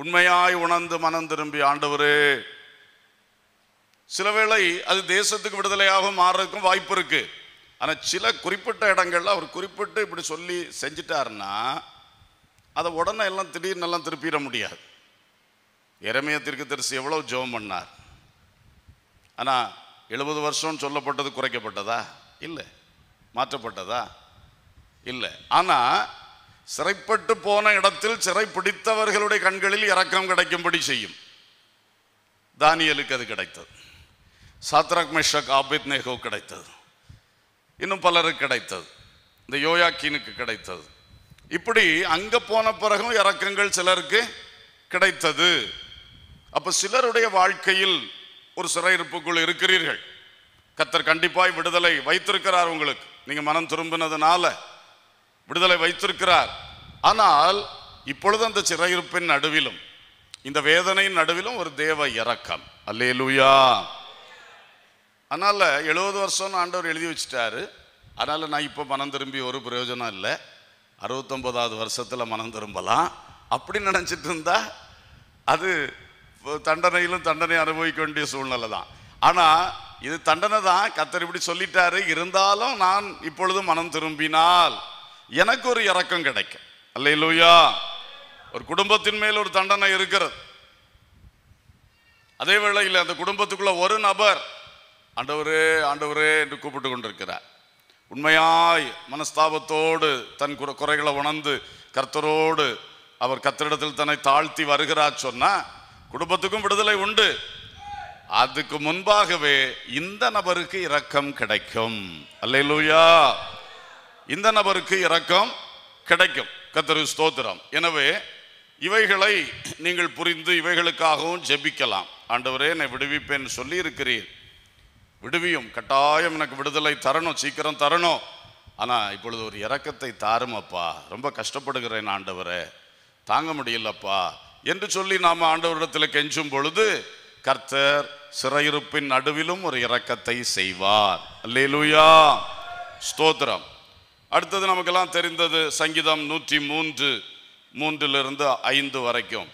உண்மையாய் உணர்ந்து மனம் திரும்பி ஆண்டவரே சில வேளை அது தேசத்துக்கு விடுதலையாக மாறுறதுக்கும் வாய்ப்பு இருக்கு ஆனால் சில குறிப்பிட்ட இடங்கள்ல அவர் குறிப்பிட்டு இப்படி சொல்லி செஞ்சிட்டாருன்னா அதை உடனே எல்லாம் திடீர்னு எல்லாம் திருப்பிட முடியாது இறமையத்திற்கு திருக்கு தரிசி எவ்வளோ ஜோம் பண்ணார் ஆனால் எழுபது வருஷம்னு சொல்லப்பட்டது குறைக்கப்பட்டதா இல்லை மாற்றப்பட்டதா இல்லை ஆனால் சிறைப்பட்டு போன இடத்தில் சிறை பிடித்தவர்களுடைய கண்களில் இரக்கம் கிடைக்கும்படி செய்யும் தானியலுக்கு அது கிடைத்தது சாத்ராக் மிஷக் ஆபித் நேகோ கிடைத்தது இன்னும் பலருக்கு கிடைத்தது இந்த யோயாக்கீனுக்கு கிடைத்தது இப்படி அங்கே போன பிறகும் இறக்கங்கள் சிலருக்கு கிடைத்தது அப்போ சிலருடைய வாழ்க்கையில் ஒரு சிறை இருப்புக்குள் இருக்கிறீர்கள் கத்தர் கண்டிப்பாய் விடுதலை வைத்திருக்கிறார் உங்களுக்கு நீங்கள் மனம் திரும்பினதுனால விடுதலை வைத்திருக்கிறார் ஆனால் இப்பொழுது அந்த சிறையிருப்பின் நடுவிலும் இந்த வேதனையின் நடுவிலும் ஒரு தேவ இறக்கம் அல்லே லூயா அதனால் எழுபது வருஷம்னு ஆண்டவர் எழுதி வச்சுட்டாரு அதனால் நான் இப்போ மனம் திரும்பி ஒரு பிரயோஜனம் இல்லை அறுபத்தொம்போதாவது வருஷத்தில் மனம் திரும்பலாம் அப்படின்னு நினச்சிட்டு இருந்தா அது தண்டனையிலும் தண்டனை அனுபவிக்க வேண்டிய சூழ்நிலை தான் ஆனால் இது தண்டனை தான் கத்தர் இப்படி சொல்லிட்டாரு இருந்தாலும் நான் இப்பொழுது மனம் திரும்பினால் எனக்கு ஒரு இறக்கம் கிடைக்கும் அல்ல இல்லையா ஒரு குடும்பத்தின் மேல் ஒரு தண்டனை இருக்கிறது அதே வேளையில் அந்த குடும்பத்துக்குள்ள ஒரு நபர் ஆண்டவரே ஆண்டவரே என்று கூப்பிட்டு கொண்டிருக்கிறார் உண்மையாய் மனஸ்தாபத்தோடு தன் குற குறைகளை உணர்ந்து கர்த்தரோடு அவர் கத்தரிடத்தில் தன்னை தாழ்த்தி வருகிறார் சொன்னால் குடும்பத்துக்கும் விடுதலை உண்டு அதுக்கு முன்பாகவே இந்த நபருக்கு இரக்கம் கிடைக்கும் அல்லையிலூயா இந்த நபருக்கு இரக்கம் கிடைக்கும் கத்தரு ஸ்தோத்திரம் எனவே இவைகளை நீங்கள் புரிந்து இவைகளுக்காகவும் ஜெபிக்கலாம் ஆண்டவரே என்னை விடுவிப்பேன் சொல்லி இருக்கிறீர் விடுவியும் கட்டாயம் எனக்கு விடுதலை தரணும் சீக்கிரம் தரணும் ஆனால் இப்பொழுது ஒரு இறக்கத்தை தாருமப்பா ரொம்ப கஷ்டப்படுகிறேன் ஆண்டவரே தாங்க முடியலப்பா என்று சொல்லி நாம் ஆண்டவரிடத்தில் கெஞ்சும் பொழுது கர்த்தர் சிறையிருப்பின் நடுவிலும் ஒரு இரக்கத்தை செய்வார் அல்லேலூயா ஸ்தோத்திரம் அடுத்தது நமக்கெல்லாம் தெரிந்தது சங்கீதம் நூற்றி மூன்று மூன்றிலிருந்து ஐந்து வரைக்கும்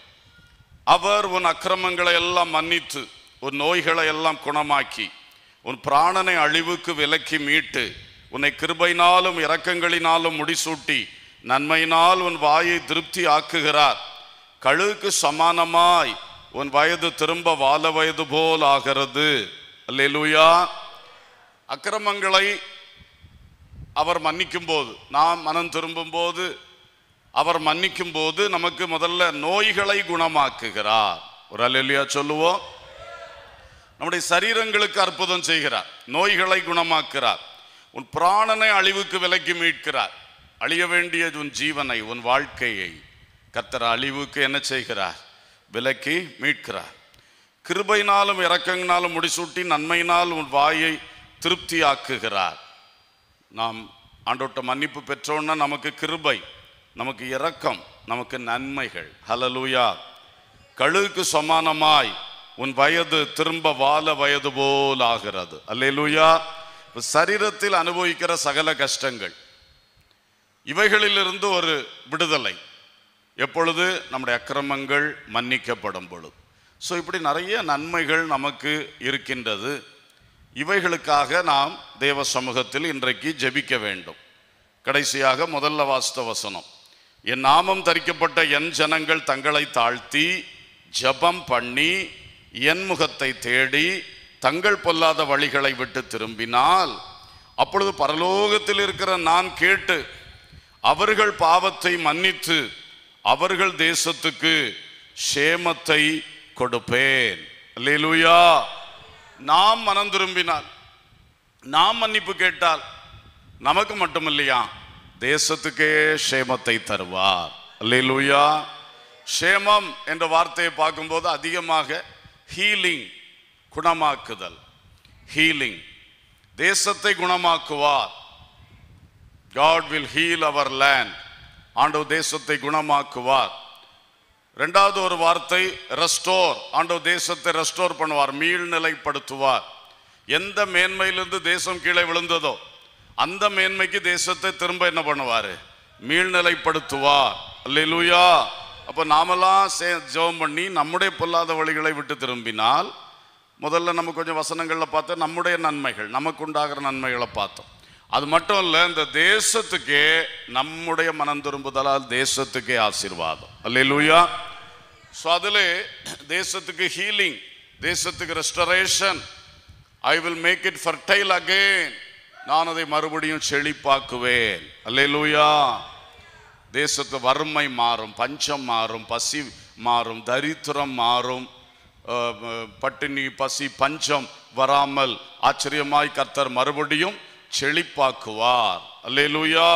அவர் உன் அக்கிரமங்களை எல்லாம் மன்னித்து உன் நோய்களை எல்லாம் குணமாக்கி உன் பிராணனை அழிவுக்கு விலக்கி மீட்டு உன்னை கிருபைனாலும் இரக்கங்களினாலும் முடிசூட்டி நன்மையினால் உன் வாயை திருப்தி ஆக்குகிறார் கழுவுக்கு சமானமாய் உன் வயது திரும்ப வாழ வயது போல் ஆகிறது அல்லேலூயா அக்கிரமங்களை அவர் மன்னிக்கும் போது நாம் மனம் திரும்பும் போது அவர் மன்னிக்கும் போது நமக்கு முதல்ல நோய்களை குணமாக்குகிறார் ஒரு அலையா சொல்லுவோம் நம்முடைய சரீரங்களுக்கு அற்புதம் செய்கிறார் நோய்களை குணமாக்குறார் உன் பிராணனை அழிவுக்கு விலக்கி மீட்கிறார் அழிய வேண்டியது உன் ஜீவனை உன் வாழ்க்கையை கத்தர் அழிவுக்கு என்ன செய்கிறார் விலக்கி மீட்கிறார் கிருபைனாலும் இறக்கங்கனாலும் முடிசூட்டி நன்மையினால் உன் வாயை திருப்தியாக்குகிறார் நாம் ஆண்டோட்ட மன்னிப்பு பெற்றோன்னா நமக்கு கிருபை நமக்கு இரக்கம் நமக்கு நன்மைகள் ஹலலூயா கழுகுக்கு சமானமாய் உன் வயது திரும்ப வாழ வயது போல் ஆகிறது லூயா சரீரத்தில் அனுபவிக்கிற சகல கஷ்டங்கள் இவைகளிலிருந்து ஒரு விடுதலை எப்பொழுது நம்முடைய அக்கிரமங்கள் மன்னிக்கப்படும் பொழுது ஸோ இப்படி நிறைய நன்மைகள் நமக்கு இருக்கின்றது இவைகளுக்காக நாம் தேவ சமூகத்தில் இன்றைக்கு ஜெபிக்க வேண்டும் கடைசியாக முதல்ல வாஸ்த வசனம் என் நாமம் தரிக்கப்பட்ட என் ஜனங்கள் தங்களை தாழ்த்தி ஜபம் பண்ணி என் முகத்தை தேடி தங்கள் பொல்லாத வழிகளை விட்டு திரும்பினால் அப்பொழுது பரலோகத்தில் இருக்கிற நான் கேட்டு அவர்கள் பாவத்தை மன்னித்து அவர்கள் தேசத்துக்கு சேமத்தை கொடுப்பேன் லேலுயா நாம் மனம் திரும்பினால் நாம் மன்னிப்பு கேட்டால் நமக்கு மட்டுமில்லையா தேசத்துக்கே சேமத்தை தருவார் அல்லா சேமம் என்ற வார்த்தையை பார்க்கும்போது அதிகமாக ஹீலிங் குணமாக்குதல் ஹீலிங் தேசத்தை குணமாக்குவார் God will heal our land ஆண்டவர் தேசத்தை குணமாக்குவார் ரெண்டாவது ஒரு வார்த்தை ரெஸ்டோர் ஆண்டவர் தேசத்தை ரெஸ்டோர் பண்ணுவார் மீள்நிலைப்படுத்துவார் எந்த மேன்மையிலிருந்து தேசம் கீழே விழுந்ததோ அந்த மேன்மைக்கு தேசத்தை திரும்ப என்ன பண்ணுவார் மீள்நிலைப்படுத்துவார் அல்லூயா அப்போ நாமெல்லாம் சே ஜெபம் பண்ணி நம்முடைய பொல்லாத வழிகளை விட்டு திரும்பினால் முதல்ல நம்ம கொஞ்சம் வசனங்களில் பார்த்தோம் நம்முடைய நன்மைகள் நமக்கு உண்டாகிற நன்மைகளை பார்த்தோம் அது மட்டும் இல்லை இந்த தேசத்துக்கே நம்முடைய மனம் திரும்புதலால் தேசத்துக்கே ஆசீர்வாதம் அல்லா ஸோ அதில் தேசத்துக்கு ஹீலிங் தேசத்துக்கு restoration I will make it fertile again நான் அதை மறுபடியும் செழிப்பாக்குவேன் அல்லா தேசத்து வறுமை மாறும் பஞ்சம் மாறும் பசி மாறும் தரித்திரம் மாறும் பட்டினி பசி பஞ்சம் வராமல் ஆச்சரியமாய் கர்த்தர் மறுபடியும் செழிப்பாக்குவார் அல்லேலூயா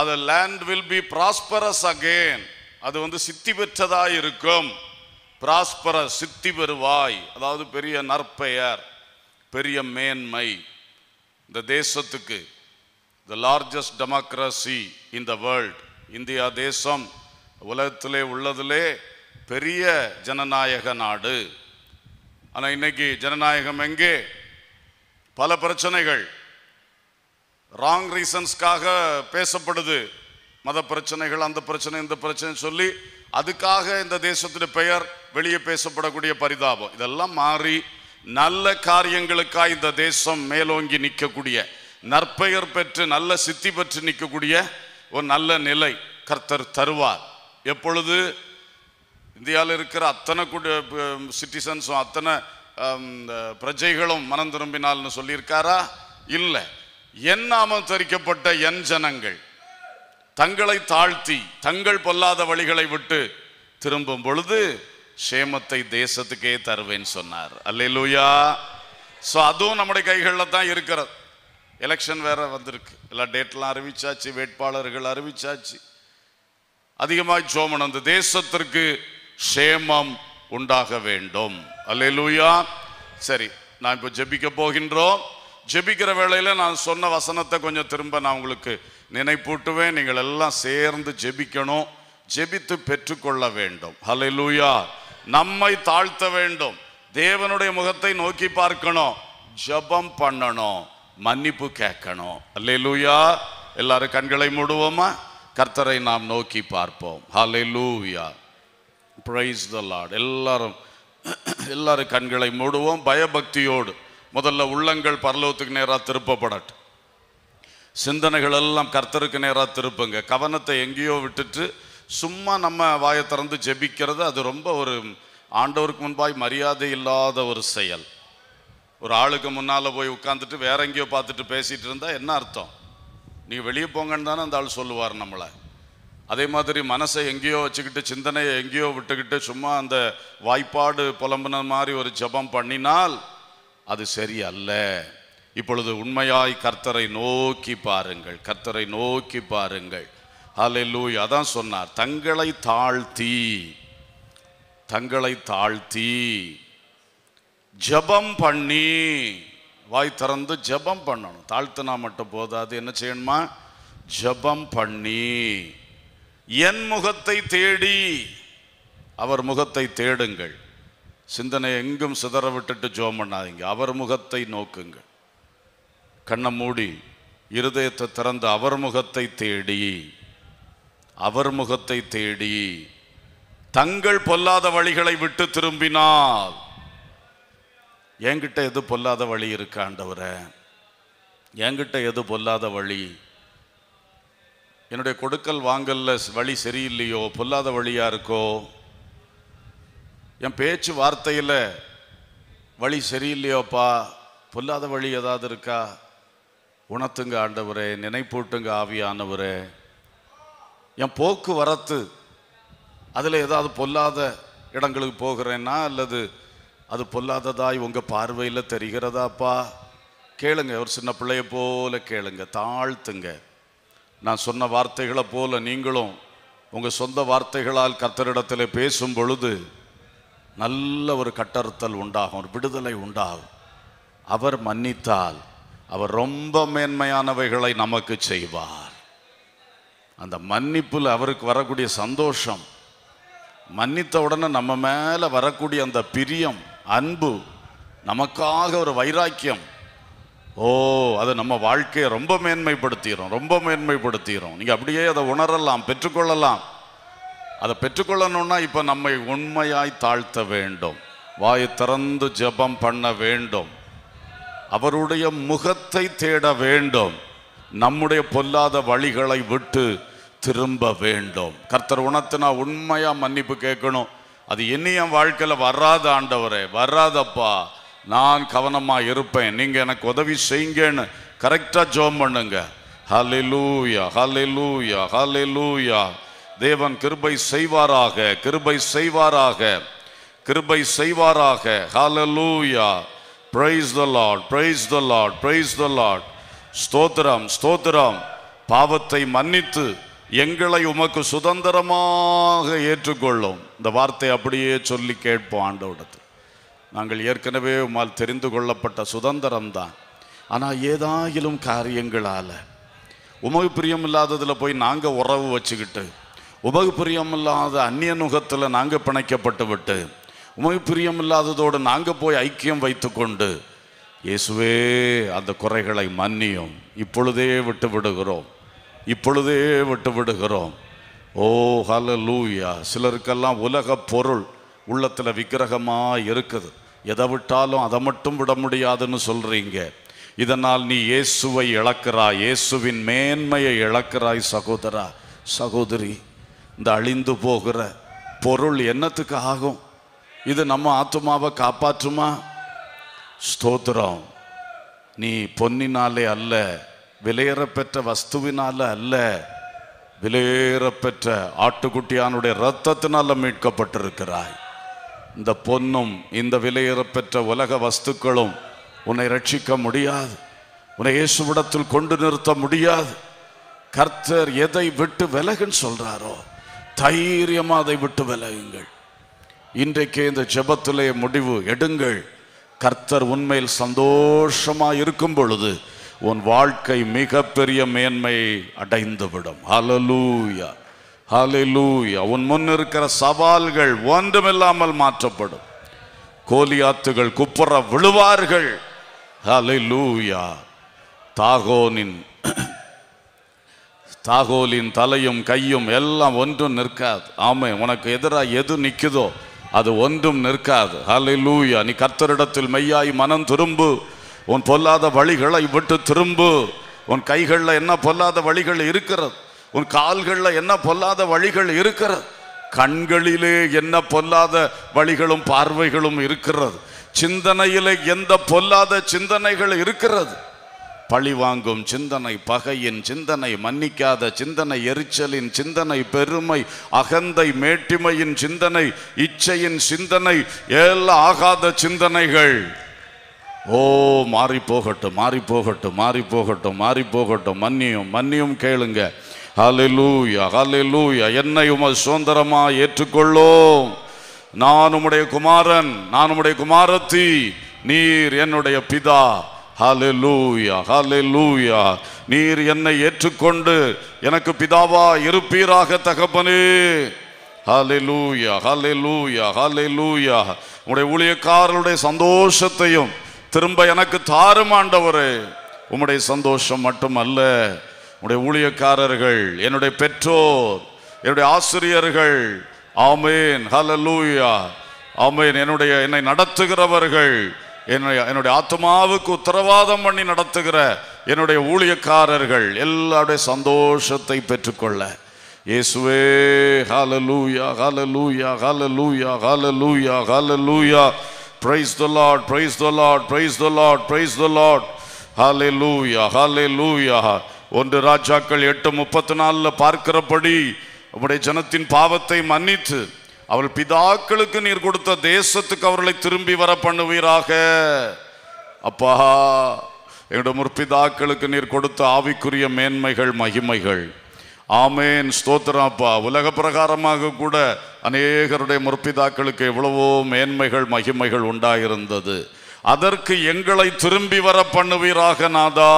the land will be prosperous again அது வந்து சித்தி பெற்றதாக இருக்கும் பிராஸ்பர சித்தி பெறுவாய் அதாவது பெரிய நற்பெயர் பெரிய மேன்மை இந்த தேசத்துக்கு the largest democracy in the world India தேசம் உலகத்திலே உள்ளதிலே பெரிய ஜனநாயக நாடு ஆனால் இன்னைக்கு ஜனநாயகம் எங்கே பல பிரச்சனைகள் ராங் ரீசன்ஸ்க்காக பேசப்படுது மத பிரச்சனைகள் அந்த பிரச்சனை இந்த பிரச்சனை சொல்லி அதுக்காக இந்த தேசத்தின் பெயர் வெளியே பேசப்படக்கூடிய பரிதாபம் இதெல்லாம் மாறி நல்ல காரியங்களுக்காக இந்த தேசம் மேலோங்கி நிற்கக்கூடிய நற்பெயர் பெற்று நல்ல சித்தி பெற்று நிற்கக்கூடிய ஒரு நல்ல நிலை கர்த்தர் தருவார் எப்பொழுது இந்தியாவில் இருக்கிற அத்தனை குடி சிட்டிசன்ஸும் அத்தனை இந்த பிரஜைகளும் மனம் திரும்பினால்னு சொல்லியிருக்காரா இல்லை என் நாமம் தரிக்கப்பட்ட என் ஜனங்கள் தங்களை தாழ்த்தி தங்கள் பொல்லாத வழிகளை விட்டு திரும்பும் பொழுது சேமத்தை தேசத்துக்கே தருவேன் சொன்னார் அல்லையிலூயா ஸோ அதுவும் நம்முடைய கைகளில் தான் இருக்கிறது எலெக்ஷன் வேற வந்திருக்கு எல்லா டேட்லாம் அறிவிச்சாச்சு வேட்பாளர்கள் அறிவிச்சாச்சு அதிகமாக ஜோமன் அந்த தேசத்திற்கு சேமம் உண்டாக வேண்டும் அல்லேலூயா சரி நான் இப்போ ஜெபிக்க போகின்றோம் ஜெபிக்கிற வேளையில் நான் சொன்ன வசனத்தை கொஞ்சம் திரும்ப நான் உங்களுக்கு நினைப்பூட்டுவேன் நீங்கள் எல்லாம் சேர்ந்து ஜெபிக்கணும் ஜெபித்து பெற்றுக்கொள்ள வேண்டும் ஹலெலூயா நம்மை தாழ்த்த வேண்டும் தேவனுடைய முகத்தை நோக்கி பார்க்கணும் ஜபம் பண்ணணும் மன்னிப்பு கேட்கணும் அல்லேலூயா எல்லாரும் கண்களை மூடுவோமா கர்த்தரை நாம் நோக்கி பார்ப்போம் ஹலெலூயா பிரைஸ் த லார்ட் எல்லாரும் எல்லாரும் கண்களை மூடுவோம் பயபக்தியோடு முதல்ல உள்ளங்கள் பரலோகத்துக்கு நேராக திருப்பப்படட்டும் சிந்தனைகள் எல்லாம் கர்த்தருக்கு நேராக திருப்புங்க கவனத்தை எங்கேயோ விட்டுட்டு சும்மா நம்ம வாயை திறந்து ஜெபிக்கிறது அது ரொம்ப ஒரு ஆண்டவருக்கு முன்பாய் மரியாதை இல்லாத ஒரு செயல் ஒரு ஆளுக்கு முன்னால் போய் உட்காந்துட்டு வேற எங்கேயோ பார்த்துட்டு பேசிகிட்டு இருந்தால் என்ன அர்த்தம் நீங்கள் வெளியே போங்கன்னு தானே அந்த ஆள் சொல்லுவார் நம்மளை அதே மாதிரி மனசை எங்கேயோ வச்சுக்கிட்டு சிந்தனையை எங்கேயோ விட்டுக்கிட்டு சும்மா அந்த வாய்ப்பாடு புலம்புன மாதிரி ஒரு ஜபம் பண்ணினால் அது சரி அல்ல இப்பொழுது உண்மையாய் கர்த்தரை நோக்கி பாருங்கள் கர்த்தரை நோக்கி பாருங்கள் அல்ல லூய் அதான் சொன்னார் தங்களை தாழ்த்தி தங்களை தாழ்த்தி ஜபம் பண்ணி வாய் திறந்து ஜபம் பண்ணணும் தாழ்த்தினா மட்டும் போதாது என்ன செய்யணுமா ஜபம் பண்ணி என் முகத்தை தேடி அவர் முகத்தை தேடுங்கள் சிந்தனை எங்கும் சிதற விட்டுட்டு ஜோம் பண்ணாதீங்க அவர் முகத்தை நோக்குங்கள் கண்ணை மூடி இருதயத்தை திறந்து அவர் முகத்தை தேடி அவர் முகத்தை தேடி தங்கள் பொல்லாத வழிகளை விட்டு திரும்பினால் என்கிட்ட எது பொல்லாத வழி இருக்காண்டவரை என்கிட்ட எது பொல்லாத வழி என்னுடைய கொடுக்கல் வாங்கல்ல வழி சரியில்லையோ பொல்லாத வழியாக இருக்கோ என் பேச்சு வார்த்தையில் வழி சரியில்லையோப்பா பொல்லாத வழி ஏதாவது இருக்கா உணர்த்துங்க ஆண்டவரே நினைப்பூட்டுங்க ஆவியானவரே என் போக்குவரத்து அதில் ஏதாவது பொல்லாத இடங்களுக்கு போகிறேன்னா அல்லது அது பொல்லாததாய் உங்கள் பார்வையில் தெரிகிறதாப்பா கேளுங்க ஒரு சின்ன பிள்ளைய போல கேளுங்க தாழ்த்துங்க நான் சொன்ன வார்த்தைகளை போல நீங்களும் உங்கள் சொந்த வார்த்தைகளால் கத்தரிடத்தில் பேசும் பொழுது நல்ல ஒரு கட்டறுத்தல் உண்டாகும் ஒரு விடுதலை உண்டாகும் அவர் மன்னித்தால் அவர் ரொம்ப மேன்மையானவைகளை நமக்கு செய்வார் அந்த மன்னிப்பில் அவருக்கு வரக்கூடிய சந்தோஷம் மன்னித்த உடனே நம்ம மேலே வரக்கூடிய அந்த பிரியம் அன்பு நமக்காக ஒரு வைராக்கியம் ஓ அதை நம்ம வாழ்க்கையை ரொம்ப மேன்மைப்படுத்திடும் ரொம்ப மேன்மைப்படுத்திடும் நீங்கள் அப்படியே அதை உணரலாம் பெற்றுக்கொள்ளலாம் அதை பெற்றுக்கொள்ளணும்னா இப்போ நம்மை உண்மையாய் தாழ்த்த வேண்டும் வாயு திறந்து ஜபம் பண்ண வேண்டும் அவருடைய முகத்தை தேட வேண்டும் நம்முடைய பொல்லாத வழிகளை விட்டு திரும்ப வேண்டும் கர்த்தர் நான் உண்மையாக மன்னிப்பு கேட்கணும் அது என்னையும் என் வாழ்க்கையில் வராத ஆண்டவரே வராதப்பா நான் கவனமாக இருப்பேன் நீங்கள் எனக்கு உதவி செய்யுங்கன்னு கரெக்டாக ஜோம் பண்ணுங்க ஹலிலூயா ஹலிலூயா ஹலிலூயா தேவன் கிருபை செய்வாராக கிருபை செய்வாராக கிருபை செய்வாராக ஹலலூயா praise the lord praise the lord praise the lord ஸ்தோத்திரம் ஸ்தோத்திரம் பாவத்தை மன்னித்து எங்களை உமக்கு சுதந்திரமாக ஏற்றுக்கொள்ளும் இந்த வார்த்தை அப்படியே சொல்லி கேட்போம் ஆண்டவிடத்தில் நாங்கள் ஏற்கனவே உமால் தெரிந்து கொள்ளப்பட்ட சுதந்திரம்தான் ஆனால் ஏதாயிலும் காரியங்களால் உமகு பிரியம் இல்லாததில் போய் நாங்கள் உறவு வச்சுக்கிட்டு உமகு பிரியம் இல்லாத அந்நிய நுகத்தில் நாங்கள் பிணைக்கப்பட்டு விட்டு உமகு பிரியம் இல்லாததோடு நாங்கள் போய் ஐக்கியம் வைத்து கொண்டு இயேசுவே அந்த குறைகளை மன்னியும் இப்பொழுதே விட்டு விடுகிறோம் இப்பொழுதே விட்டு விடுகிறோம் ஓ ஹல லூயா சிலருக்கெல்லாம் உலக பொருள் உள்ளத்தில் விக்கிரகமாக இருக்குது எதை விட்டாலும் அதை மட்டும் விட முடியாதுன்னு சொல்கிறீங்க இதனால் நீ இயேசுவை இழக்கிறாய் இயேசுவின் மேன்மையை இழக்கிறாய் சகோதரா சகோதரி இந்த அழிந்து போகிற பொருள் என்னத்துக்கு ஆகும் இது நம்ம ஆத்மாவை காப்பாற்றுமா ஸ்தோத்திரம் நீ பொன்னினாலே அல்ல விலையேறப்பெற்ற வஸ்துவினால அல்ல விலையேறப்பெற்ற ஆட்டுக்குட்டியானுடைய இரத்தத்தினால மீட்கப்பட்டிருக்கிறாய் இந்த பொன்னும் இந்த பெற்ற உலக வஸ்துக்களும் உன்னை ரட்சிக்க முடியாது உன்னை இயேசுவிடத்தில் கொண்டு நிறுத்த முடியாது கர்த்தர் எதை விட்டு விலகுன்னு சொல்கிறாரோ தைரியமாக அதை விட்டு விலகுங்கள் இன்றைக்கு இந்த ஜபத்திலே முடிவு எடுங்கள் கர்த்தர் உண்மையில் சந்தோஷமாக இருக்கும் பொழுது உன் வாழ்க்கை மிகப்பெரிய மேன்மை அடைந்துவிடும் அலலூயா அவன் முன் இருக்கிற சவால்கள் ஒன்றுமில்லாமல் மாற்றப்படும் கோலியாத்துகள் குப்புற விழுவார்கள் லூயா தாகோனின் தாகோலின் தலையும் கையும் எல்லாம் ஒன்றும் நிற்காது ஆமை உனக்கு எதிராக எது நிற்குதோ அது ஒன்றும் நிற்காது லூயா நீ கர்த்தரிடத்தில் மெய்யாய் மனம் திரும்பு உன் பொல்லாத வழிகளை விட்டு திரும்பு உன் கைகளில் என்ன பொல்லாத வழிகள் இருக்கிறது உன் கால்களில் என்ன பொல்லாத வழிகள் இருக்கிறது கண்களிலே என்ன பொல்லாத வழிகளும் பார்வைகளும் இருக்கிறது சிந்தனையிலே எந்த பொல்லாத சிந்தனைகள் இருக்கிறது பழி வாங்கும் சிந்தனை பகையின் சிந்தனை மன்னிக்காத சிந்தனை எரிச்சலின் சிந்தனை பெருமை அகந்தை மேட்டிமையின் சிந்தனை இச்சையின் சிந்தனை எல்லாம் ஆகாத சிந்தனைகள் ஓ மாறி போகட்டும் மாறி போகட்டும் மாறி போகட்டும் மாறி போகட்டும் மன்னியும் மன்னியும் கேளுங்க ஹலெலூயா ஹலெலூயா என்னை உமது சுதந்திரமா ஏற்றுக்கொள்ளோம் நான் உம்முடைய குமாரன் நான் உம்முடைய குமாரத்தி நீர் என்னுடைய பிதா ஹலெலூயா ஹலெலூயா நீர் என்னை ஏற்றுக்கொண்டு எனக்கு பிதாவா இருப்பீராக தகப்பனே ஹலெலூயா ஹலெலூயா ஹலெலூயா உடைய ஊழியக்காரருடைய சந்தோஷத்தையும் திரும்ப எனக்கு தாரும் ஆண்டவரே உம்முடைய சந்தோஷம் மட்டும் அல்ல உடைய ஊழியக்காரர்கள் என்னுடைய பெற்றோர் என்னுடைய ஆசிரியர்கள் ஆமேன் லூயா ஆமேன் என்னுடைய என்னை நடத்துகிறவர்கள் என்னுடைய என்னுடைய ஆத்மாவுக்கு உத்தரவாதம் பண்ணி நடத்துகிற என்னுடைய ஊழியக்காரர்கள் எல்லாருடைய சந்தோஷத்தை பெற்றுக்கொள்ள இயேசுவே லூயா ஹலலூயா லூயா ஹலலூயா லூயா praise the lord praise the lord praise the lord praise the lord ஹலெலூயா லூயா ஒன்று ராஜாக்கள் எட்டு முப்பத்தி நாலில் பார்க்கிறபடி அவருடைய ஜனத்தின் பாவத்தை மன்னித்து அவள் பிதாக்களுக்கு நீர் கொடுத்த தேசத்துக்கு அவர்களை திரும்பி வர பண்ணுவீராக அப்பா என்னுடைய முற்பிதாக்களுக்கு நீர் கொடுத்த ஆவிக்குரிய மேன்மைகள் மகிமைகள் ஆமேன் ஸ்தோத்திரம் அப்பா உலக பிரகாரமாக கூட அநேகருடைய முற்பிதாக்களுக்கு எவ்வளவோ மேன்மைகள் மகிமைகள் உண்டாயிருந்தது அதற்கு எங்களை திரும்பி வர பண்ணுவீராக நாதா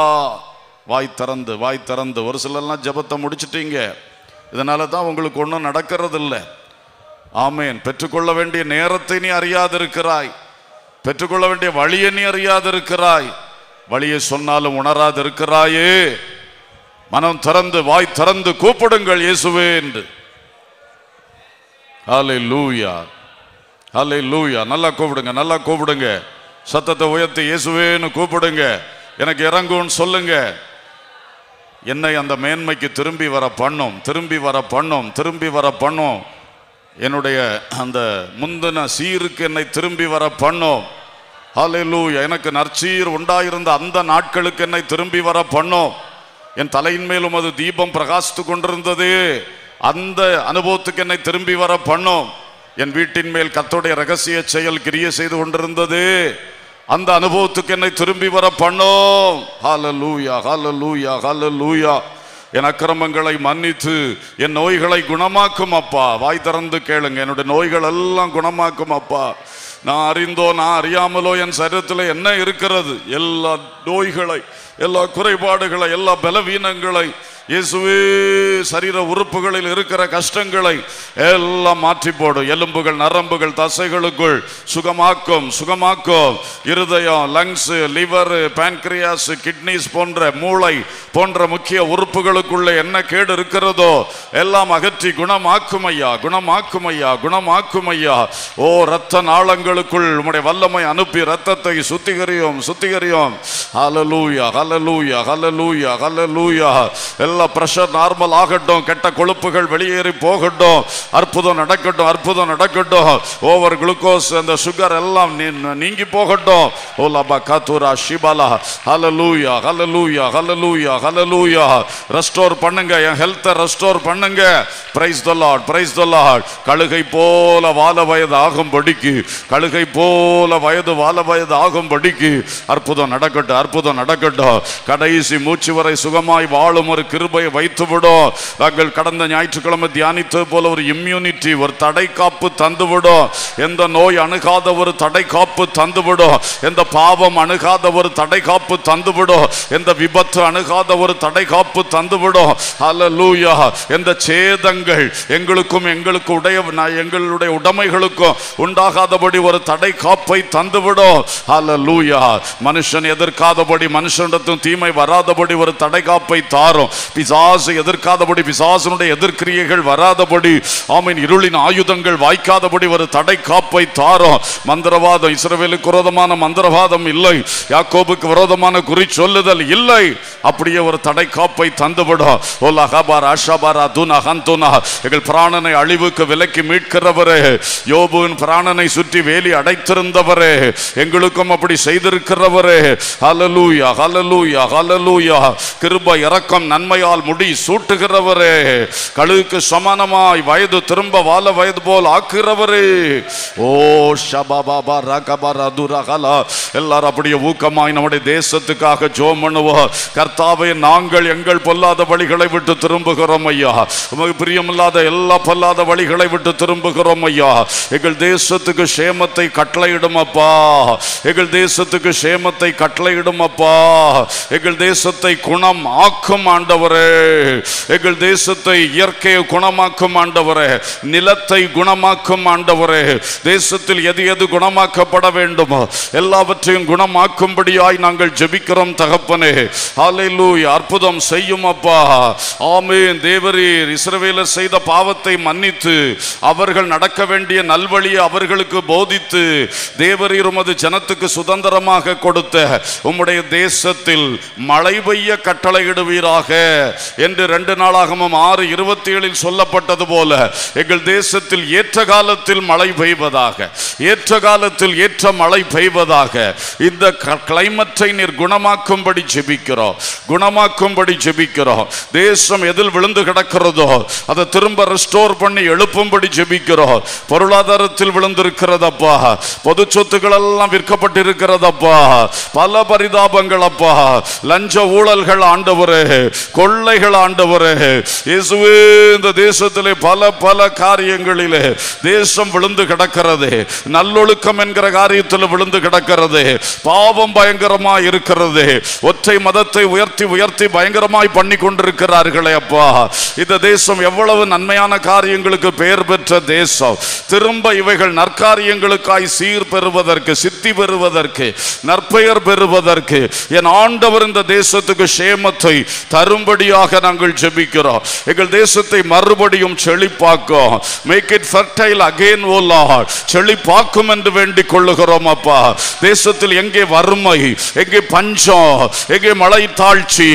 வாய் திறந்து வாய் திறந்து ஒரு சிலர்லாம் ஜபத்தை முடிச்சிட்டீங்க இதனால தான் உங்களுக்கு ஒன்றும் நடக்கிறதில்ல ஆமேன் பெற்றுக்கொள்ள வேண்டிய நேரத்தை நீ அறியாதிருக்கிறாய் பெற்றுக்கொள்ள வேண்டிய வழியை நீ அறியாதிருக்கிறாய் வழியை சொன்னாலும் உணராதிருக்கிறாயே மனம் திறந்து வாய் திறந்து கூப்பிடுங்கள் இயேசுவே என்று ஹலே லூயா ஹலே லூயா நல்லா கூப்பிடுங்க நல்லா கூப்பிடுங்க சத்தத்தை உயர்த்தி இயேசுவேன்னு கூப்பிடுங்க எனக்கு இறங்கும்னு சொல்லுங்க என்னை அந்த மேன்மைக்கு திரும்பி வர பண்ணும் திரும்பி வர பண்ணும் திரும்பி வர பண்ணும் என்னுடைய அந்த முந்தின சீருக்கு என்னை திரும்பி வர பண்ணும் ஹலெலு எனக்கு நற்சீர் உண்டாயிருந்த அந்த நாட்களுக்கு என்னை திரும்பி வர பண்ணும் என் தலையின் மேலும் அது தீபம் பிரகாசித்து கொண்டிருந்தது அந்த அனுபவத்துக்கு என்னை திரும்பி வர பண்ணும் என் வீட்டின் மேல் கத்தோடைய ரகசிய செயல் கிரிய செய்து கொண்டிருந்தது அந்த அனுபவத்துக்கு என்னை திரும்பி வர பண்ணோம் ஹால லூயா ஹால லூயா ஹால லூயா என் அக்கிரமங்களை மன்னித்து என் நோய்களை குணமாக்கும் அப்பா வாய் திறந்து கேளுங்க என்னுடைய நோய்கள் எல்லாம் குணமாக்கும் அப்பா நான் அறிந்தோ நான் அறியாமலோ என் சரீரத்தில் என்ன இருக்கிறது எல்லா நோய்களை எல்லா குறைபாடுகளை எல்லா பலவீனங்களை இயேசுவே சரீர உறுப்புகளில் இருக்கிற கஷ்டங்களை எல்லாம் மாற்றி போடும் எலும்புகள் நரம்புகள் தசைகளுக்குள் சுகமாக்கும் சுகமாக்கும் இருதயம் லங்ஸ் லிவர் பேன்கிரியாஸ் கிட்னிஸ் போன்ற மூளை போன்ற முக்கிய உறுப்புகளுக்குள்ளே என்ன கேடு இருக்கிறதோ எல்லாம் அகற்றி குணமாக்கும் ஐயா குணமாக்கும் ஐயா குணமாக்கும் ஐயா ஓ ரத்த நாளங்களுக்குள் உம்முடைய வல்லமை அனுப்பி ரத்தத்தை சுத்திகரியும் சுத்திகரியும் ஹலலூயா ஹலலூயா ஹலலூயா ஹலலூயா எல்லாம் நல்ல ப்ரெஷர் நார்மல் ஆகட்டும் கெட்ட கொழுப்புகள் வெளியேறி போகட்டும் அற்புதம் நடக்கட்டும் அற்புதம் நடக்கட்டும் ஓவர் குளுக்கோஸ் அந்த சுகர் எல்லாம் நீங்கி போகட்டும் ஓ லபா காத்தூரா ஷிபாலா ஹலலூயா ஹலலூயா ஹலலூயா ஹலலூயா ரெஸ்டோர் பண்ணுங்க என் ஹெல்த்தை ரெஸ்டோர் பண்ணுங்க பிரைஸ் தொல்லாட் பிரைஸ் தொல்லாட் கழுகை போல வால வயது ஆகும்படிக்கு கழுகை போல வயது வால வயது ஆகும்படிக்கு அற்புதம் நடக்கட்டும் அற்புதம் நடக்கட்டும் கடைசி மூச்சு வரை சுகமாய் வாழும் ஒரு கிரு வைத்து வைத்துவிடும் நாங்கள் கடந்த ஞாயிற்றுக்கிழமை தியானித்தது போல ஒரு இம்யூனிட்டி ஒரு தடை காப்பு தந்துவிடும் எந்த நோய் அணுகாத ஒரு தடை காப்பு தந்துவிடும் எந்த பாவம் அணுகாத ஒரு தடை காப்பு தந்துவிடும் எந்த விபத்து அணுகாத ஒரு தடை காப்பு தந்துவிடும் அலலூயா எந்த சேதங்கள் எங்களுக்கும் எங்களுக்கு உடைய எங்களுடைய உடைமைகளுக்கும் உண்டாகாதபடி ஒரு தடை காப்பை தந்துவிடும் அலலூயா மனுஷன் எதிர்க்காதபடி மனுஷனிடத்தும் தீமை வராதபடி ஒரு தடை காப்பை தாரும் பிசாசு எதிர்க்காதபடி பிசாசனுடைய எதிர்க்கிரியைகள் வராதபடி ஆமீன் இருளின் ஆயுதங்கள் வாய்க்காதபடி ஒரு தடை காப்பை தாரும் மந்திரவாதம் இஸ்ரவேலுக்கு விரோதமான மந்திரவாதம் இல்லை யாக்கோபுக்கு விரோதமான குறி சொல்லுதல் இல்லை அப்படியே ஒரு தடை காப்பை தந்துவிடும் ஓலா ஹபார் ஆஷாபாரா துனா ஹந்துனா எங்கள் பிராணனை அழிவுக்கு விலக்கி மீட்கிறவரே யோபுவின் பிராணனை சுற்றி வேலி அடைத்திருந்தவரே எங்களுக்கும் அப்படி செய்திருக்கிறவரே ஹலலூயா ஹலலூயா ஹலலூயா கிருப இறக்கம் நன்மை வாயால் முடி சூட்டுகிறவரே கழுகுக்கு சமானமாய் வயது திரும்ப வாழ வயது போல் ஆக்குறவரே ஓ ஷபாபா எல்லாரும் அப்படியே ஊக்கமாய் நம்முடைய தேசத்துக்காக ஜோ கர்த்தாவை நாங்கள் எங்கள் பொல்லாத வழிகளை விட்டு திரும்புகிறோம் ஐயா உமக்கு பிரியமில்லாத எல்லா பொல்லாத வழிகளை விட்டு திரும்புகிறோம் ஐயா எங்கள் தேசத்துக்கு சேமத்தை கட்டளையிடும் அப்பா எங்கள் தேசத்துக்கு சேமத்தை கட்டளையிடும் அப்பா எங்கள் தேசத்தை குணம் ஆக்கும் ஆண்டவர் எங்கள் தேசத்தை இயற்கையை குணமாக்கும் ஆண்டவரே நிலத்தை குணமாக்கும் ஆண்டவரே தேசத்தில் எது எது குணமாக்கப்பட வேண்டுமோ எல்லாவற்றையும் குணமாக்கும்படியாய் நாங்கள் ஜெபிக்கிறோம் தகப்பனே ஆலையிலூய் அற்புதம் செய்யும் அப்பா ஆமேன் தேவரீர் இஸ்ரவேல செய்த பாவத்தை மன்னித்து அவர்கள் நடக்க வேண்டிய நல்வழியை அவர்களுக்கு போதித்து தேவரீர் உமது ஜனத்துக்கு சுதந்திரமாக கொடுத்த உம்முடைய தேசத்தில் மழை பெய்ய கட்டளையிடுவீராக என்று ரெண்டு நாளாகமும் ஆறு இருபத்தி ஏழில் சொல்லப்பட்டது போல எங்கள் தேசத்தில் ஏற்ற காலத்தில் மழை பெய்வதாக ஏற்ற காலத்தில் ஏற்ற மழை பெய்வதாக இந்த கிளைமேட்டை நீர் குணமாக்கும்படி ஜெபிக்கிறோம் குணமாக்கும்படி ஜெபிக்கிறோம் தேசம் எதில் விழுந்து கிடக்கிறதோ அதை திரும்ப ரெஸ்டோர் பண்ணி எழுப்பும்படி ஜெபிக்கிறோம் பொருளாதாரத்தில் விழுந்திருக்கிறதப்பா பொது சொத்துக்கள் எல்லாம் விற்கப்பட்டிருக்கிறதப்பா பல பரிதாபங்கள் அப்பா லஞ்ச ஊழல்கள் ஆண்டவரே கொள் பிள்ளைகள் ஆண்டவரே இந்த தேசத்திலே பல பல காரியங்களிலே தேசம் விழுந்து கிடக்கிறது நல்லொழுக்கம் என்கிற காரியத்தில் விழுந்து கிடக்கிறது பாவம் பயங்கரமா இருக்கிறது ஒற்றை மதத்தை உயர்த்தி உயர்த்தி பயங்கரமாய் பண்ணி கொண்டிருக்கிறார்களே அப்பா இந்த தேசம் எவ்வளவு நன்மையான காரியங்களுக்கு பெயர் பெற்ற தேசம் திரும்ப இவைகள் நற்காரியங்களுக்காய் சீர் பெறுவதற்கு சித்தி பெறுவதற்கு நற்பெயர் பெறுவதற்கு என் ஆண்டவர் இந்த தேசத்துக்கு சேமத்தை தரும்படி மறுபடியாக நாங்கள் ஜெபிக்கிறோம் எங்கள் தேசத்தை மறுபடியும் செழிப்பாக்கும் make it fertile again O lord செழிப்பாக்கும் என்று வேண்டிக் கொள்ளுகிறோம் அப்பா தேசத்தில் எங்கே வறுமை எங்கே பஞ்சம் எங்கே மழை தாழ்ச்சி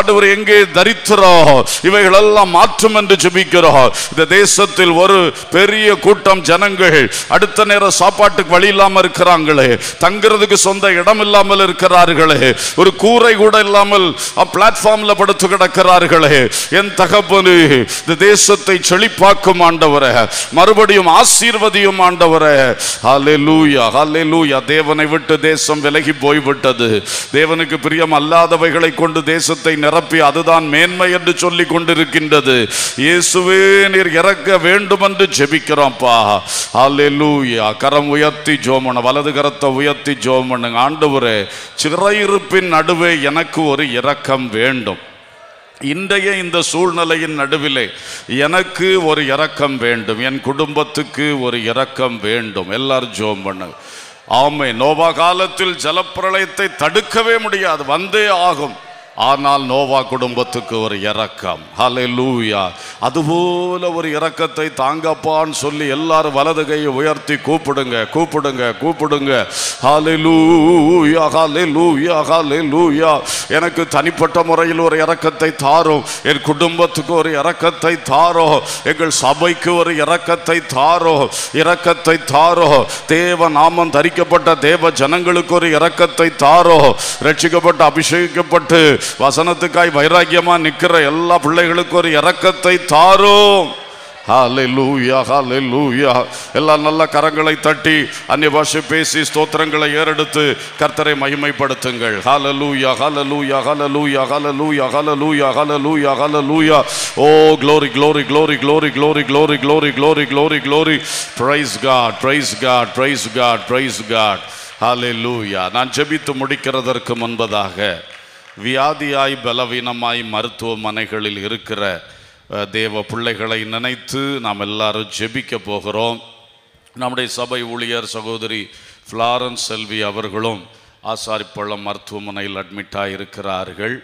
அடுவர் எங்கே தரித்திரம் இவைகள் எல்லாம் மாற்றும் என்று ஜெபிக்கிறோம் இந்த தேசத்தில் ஒரு பெரிய கூட்டம் ஜனங்கள் அடுத்த நேரம் சாப்பாட்டுக்கு வழி இல்லாமல் இருக்கிறாங்களே தங்கிறதுக்கு சொந்த இடம் இல்லாமல் இருக்கிறார்களே ஒரு கூரை கூட இல்லாமல் பிளாட்ஃபார்ம்ல படுத்து நடக்கிறார்களே என் தகப்பனு இந்த தேசத்தை செழிப்பாக்கும் ஆண்டவர மறுபடியும் ஆசீர்வதியும் ஆண்டவர தேவனை விட்டு தேசம் விலகி போய்விட்டது தேவனுக்கு பிரியம் அல்லாதவைகளை கொண்டு தேசத்தை நிரப்பி அதுதான் மேன்மை என்று சொல்லி கொண்டிருக்கின்றது இயேசுவே நீர் இறக்க வேண்டும் என்று ஜெபிக்கிறோம்ப்பா ஹலே லூயா கரம் உயர்த்தி ஜோமன வலது கரத்தை உயர்த்தி ஜோமனு பண்ணுங்க ஆண்டவரே சிறையிருப்பின் நடுவே எனக்கு ஒரு இரக்கம் வேண்டும் இன்றைய இந்த சூழ்நிலையின் நடுவிலே எனக்கு ஒரு இரக்கம் வேண்டும் என் குடும்பத்துக்கு ஒரு இரக்கம் வேண்டும் எல்லாரும் ஜோம் பண்ணு ஆமை நோபா காலத்தில் ஜலப்பிரளயத்தை தடுக்கவே முடியாது வந்தே ஆகும் ஆனால் நோவா குடும்பத்துக்கு ஒரு இறக்கம் ஹலே லூயா அதுபோல ஒரு இறக்கத்தை தாங்கப்பான்னு சொல்லி எல்லாரும் வலது கையை உயர்த்தி கூப்பிடுங்க கூப்பிடுங்க கூப்பிடுங்க ஹலே லூயா ஹலே லூயா ஹலே லூயா எனக்கு தனிப்பட்ட முறையில் ஒரு இறக்கத்தை தாரும் என் குடும்பத்துக்கு ஒரு இறக்கத்தை தாரோ எங்கள் சபைக்கு ஒரு இறக்கத்தை தாரோ இறக்கத்தை தாரோ தேவ நாமம் தரிக்கப்பட்ட தேவ ஜனங்களுக்கு ஒரு இறக்கத்தை தாரோ ரட்சிக்கப்பட்டு அபிஷேகிக்கப்பட்டு வசனத்துக்காய் வைராக்கியமாக நிற்கிற எல்லா பிள்ளைகளுக்கும் ஒரு இறக்கத்தை தாரும் எல்லாம் லூயா லூயா நல்ல கரங்களை தட்டி அந்நிய பாஷை பேசி ஸ்தோத்திரங்களை ஏறெடுத்து கர்த்தரை மகிமைப்படுத்துங்கள் ஹால லூயா ஹால லூயா ஹால லூயா ஹால லூயா ஹால லூயா ஹால லூயா ஹால லூயா O glory glory glory glory glory glory glory glory glory glory praise God praise God praise God praise God ஹாலே லூயா நான் ஜெபித்து முடிக்கிறதற்கு முன்பதாக வியாதியாய் பலவீனமாய் மருத்துவமனைகளில் இருக்கிற தேவ பிள்ளைகளை நினைத்து நாம் எல்லாரும் ஜெபிக்க போகிறோம் நம்முடைய சபை ஊழியர் சகோதரி ஃப்ளாரன்ஸ் செல்வி அவர்களும் ஆசாரிப்பள்ளம் மருத்துவமனையில் அட்மிட்டாக இருக்கிறார்கள்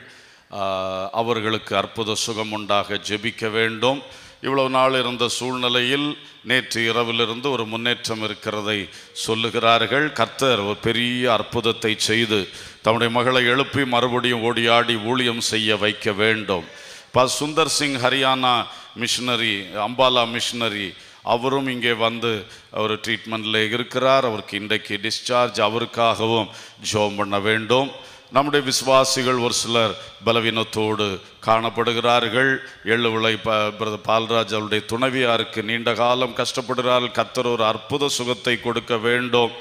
அவர்களுக்கு அற்புத சுகம் உண்டாக ஜெபிக்க வேண்டும் இவ்வளவு நாள் இருந்த சூழ்நிலையில் நேற்று இரவிலிருந்து ஒரு முன்னேற்றம் இருக்கிறதை சொல்லுகிறார்கள் கர்த்தர் ஒரு பெரிய அற்புதத்தை செய்து தம்முடைய மகளை எழுப்பி மறுபடியும் ஓடியாடி ஊழியம் செய்ய வைக்க வேண்டும் ப சுந்தர் சிங் ஹரியானா மிஷினரி அம்பாலா மிஷினரி அவரும் இங்கே வந்து அவர் ட்ரீட்மெண்ட்டில் இருக்கிறார் அவருக்கு இன்றைக்கு டிஸ்சார்ஜ் அவருக்காகவும் ஜோம் பண்ண வேண்டும் நம்முடைய விசுவாசிகள் ஒரு சிலர் பலவீனத்தோடு காணப்படுகிறார்கள் எழுவிளை ப பால்ராஜ் அவருடைய துணைவியாருக்கு நீண்ட காலம் கஷ்டப்படுகிறார்கள் கத்தர் ஒரு அற்புத சுகத்தை கொடுக்க வேண்டும்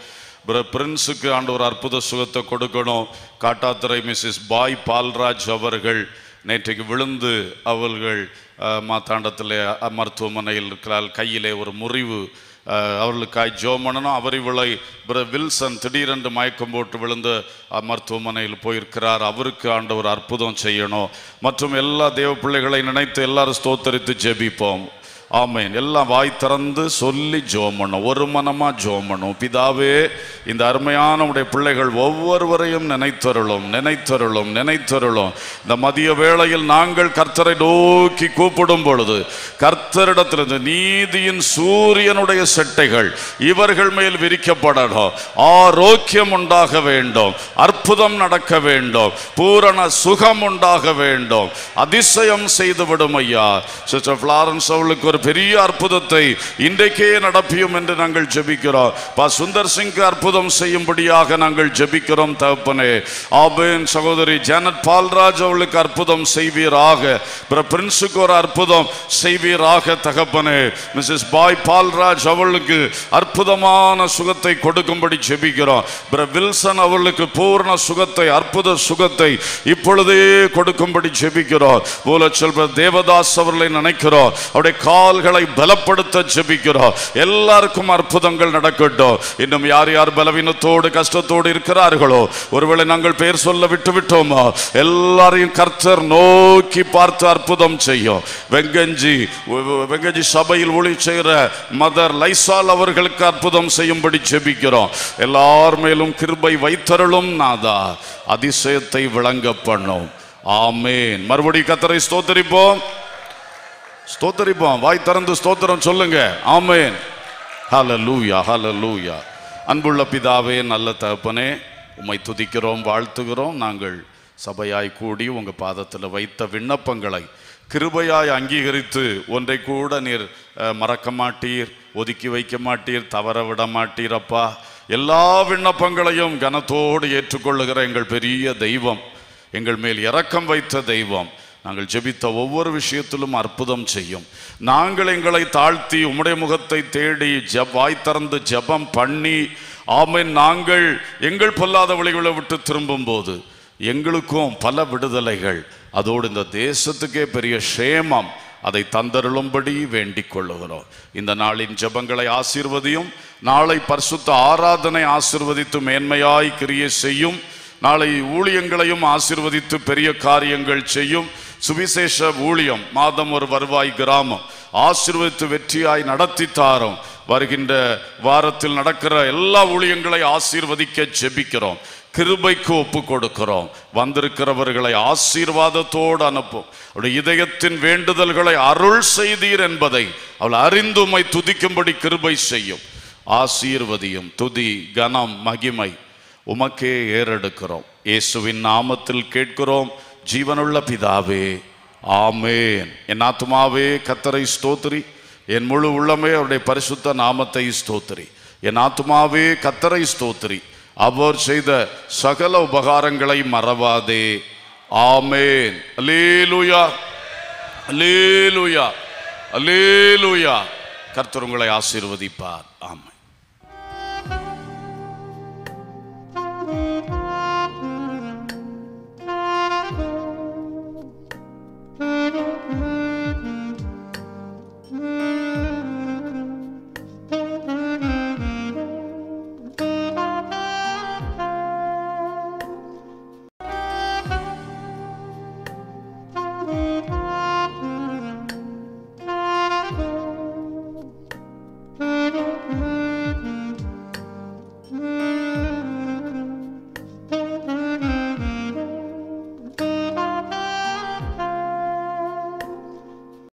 பிரின்ஸுக்கு ஆண்டு ஒரு அற்புத சுகத்தை கொடுக்கணும் காட்டாத்துறை மிஸ்ஸஸ் பாய் பால்ராஜ் அவர்கள் நேற்றைக்கு விழுந்து அவர்கள் மாத்தாண்டத்தில் மருத்துவமனையில் இருக்கிறால் கையிலே ஒரு முறிவு அவர்களுக்காய் ஜோ பண்ணணும் அவர் இவளை பிற வில்சன் திடீரென்று மயக்கம் போட்டு விழுந்து மருத்துவமனையில் போயிருக்கிறார் அவருக்கு ஆண்டவர் அற்புதம் செய்யணும் மற்றும் எல்லா தேவ பிள்ளைகளை நினைத்து எல்லாரும் ஸ்தோத்தரித்து ஜெபிப்போம் ஆமேன் எல்லாம் வாய் திறந்து சொல்லி ஜோமணும் ஒரு மனமாக ஜோமணும் பிதாவே இந்த அருமையானவுடைய பிள்ளைகள் ஒவ்வொருவரையும் நினைத்தருளும் நினைத்தருளும் நினைத்தருளும் இந்த மதிய வேளையில் நாங்கள் கர்த்தரை நோக்கி கூப்பிடும் பொழுது கர்த்தரிடத்திலிருந்து நீதியின் சூரியனுடைய செட்டைகள் இவர்கள் மேல் விரிக்கப்படணும் ஆரோக்கியம் உண்டாக வேண்டும் அற்புதம் நடக்க வேண்டும் பூரண சுகம் உண்டாக வேண்டும் அதிசயம் செய்து விடும் ஐயா சிஸ்டர் ஃப்ளாரன்ஸ் அவளுக்கு ஒரு பெரிய அற்புதத்தை இன்றைக்கே நடப்பியும் என்று நாங்கள் ஜெபிக்கிறோம் பா சுந்தர் சிங்க்கு அற்புதம் செய்யும்படியாக நாங்கள் ஜெபிக்கிறோம் தகப்பனே ஆபேன் சகோதரி ஜானட் பால்ராஜ் அவளுக்கு அற்புதம் செய்வீராக பிரின்ஸுக்கு ஒரு அற்புதம் செய்வீராக தகப்பனே மிஸ்ஸஸ் பாய் பால்ராஜ் அவளுக்கு அற்புதமான சுகத்தை கொடுக்கும்படி ஜெபிக்கிறோம் பிர வில்சன் அவளுக்கு பூர்ண சுகத்தை அற்புத சுகத்தை இப்பொழுதே கொடுக்கும்படி ஜெபிக்கிறோம் போல செல்வ தேவதாஸ் அவர்களை நினைக்கிறோம் அவருடைய கால் கால்களை பலப்படுத்த ஜபிக்கிறோம் எல்லாருக்கும் அற்புதங்கள் நடக்கட்டும் இன்னும் யார் யார் பலவீனத்தோடு கஷ்டத்தோடு இருக்கிறார்களோ ஒருவேளை நாங்கள் பெயர் சொல்ல விட்டு விட்டோமோ எல்லாரையும் கர்த்தர் நோக்கி பார்த்து அற்புதம் செய்யும் வெங்கஞ்சி வெங்கஞ்சி சபையில் ஒளி செய்கிற மதர் லைசால் அவர்களுக்கு அற்புதம் செய்யும்படி ஜெபிக்கிறோம் எல்லார் மேலும் கிருபை வைத்தருளும் நாதா அதிசயத்தை விளங்க பண்ணும் ஆமேன் மறுபடியும் கத்தரை ஸ்தோத்தரிப்போம் ஸ்தோத்தரிப்போம் வாய் திறந்து ஸ்தோத்திரம் சொல்லுங்க ஆமேன் ஹல லூயா ஹல லூயா அன்புள்ள பிதாவே நல்ல தகப்பனே உம்மை துதிக்கிறோம் வாழ்த்துகிறோம் நாங்கள் சபையாய் கூடி உங்கள் பாதத்தில் வைத்த விண்ணப்பங்களை கிருபையாய் அங்கீகரித்து ஒன்றை கூட நீர் மறக்க மாட்டீர் ஒதுக்கி வைக்க மாட்டீர் தவற விட மாட்டீரப்பா எல்லா விண்ணப்பங்களையும் கனத்தோடு ஏற்றுக்கொள்ளுகிற எங்கள் பெரிய தெய்வம் எங்கள் மேல் இரக்கம் வைத்த தெய்வம் நாங்கள் ஜெபித்த ஒவ்வொரு விஷயத்திலும் அற்புதம் செய்யும் நாங்கள் எங்களை தாழ்த்தி உம்முடைய முகத்தை தேடி ஜப் வாய் திறந்து ஜபம் பண்ணி ஆமென் நாங்கள் எங்கள் பொல்லாத வழிகளை விட்டு திரும்பும்போது எங்களுக்கும் பல விடுதலைகள் அதோடு இந்த தேசத்துக்கே பெரிய சேமம் அதை தந்தருளும்படி வேண்டிக் கொள்ளுகிறோம் இந்த நாளின் ஜபங்களை ஆசீர்வதியும் நாளை பரிசுத்த ஆராதனை ஆசிர்வதித்து மேன்மையாய் கிரியை செய்யும் நாளை ஊழியங்களையும் ஆசிர்வதித்து பெரிய காரியங்கள் செய்யும் சுவிசேஷ ஊழியம் மாதம் ஒரு வருவாய் கிராமம் ஆசிர்வதித்து வெற்றியாய் நடத்தி தாரோம் வருகின்ற வாரத்தில் நடக்கிற எல்லா ஊழியங்களை ஆசீர்வதிக்க ஜெபிக்கிறோம் கிருபைக்கு ஒப்பு கொடுக்கிறோம் வந்திருக்கிறவர்களை ஆசீர்வாதத்தோடு அனுப்பும் அவருடைய இதயத்தின் வேண்டுதல்களை அருள் செய்தீர் என்பதை அவள் அறிந்துமை துதிக்கும்படி கிருபை செய்யும் ஆசீர்வதியும் துதி கனம் மகிமை உமக்கே ஏறெடுக்கிறோம் இயேசுவின் நாமத்தில் கேட்கிறோம் ஜீவனுள்ள பிதாவே ஆமேன் என் ஆத்மாவே கத்தரை ஸ்தோத்திரி என் முழு உள்ளமே அவருடைய பரிசுத்த நாமத்தை ஸ்தோத்திரி என் ஆத்மாவே கத்தரை ஸ்தோத்திரி அவர் செய்த சகல உபகாரங்களை மறவாதே ஆமேன் அலேலுயா அலேலுயா அலேலுயா கர்த்தர் உங்களை ஆசீர்வதிப்பார்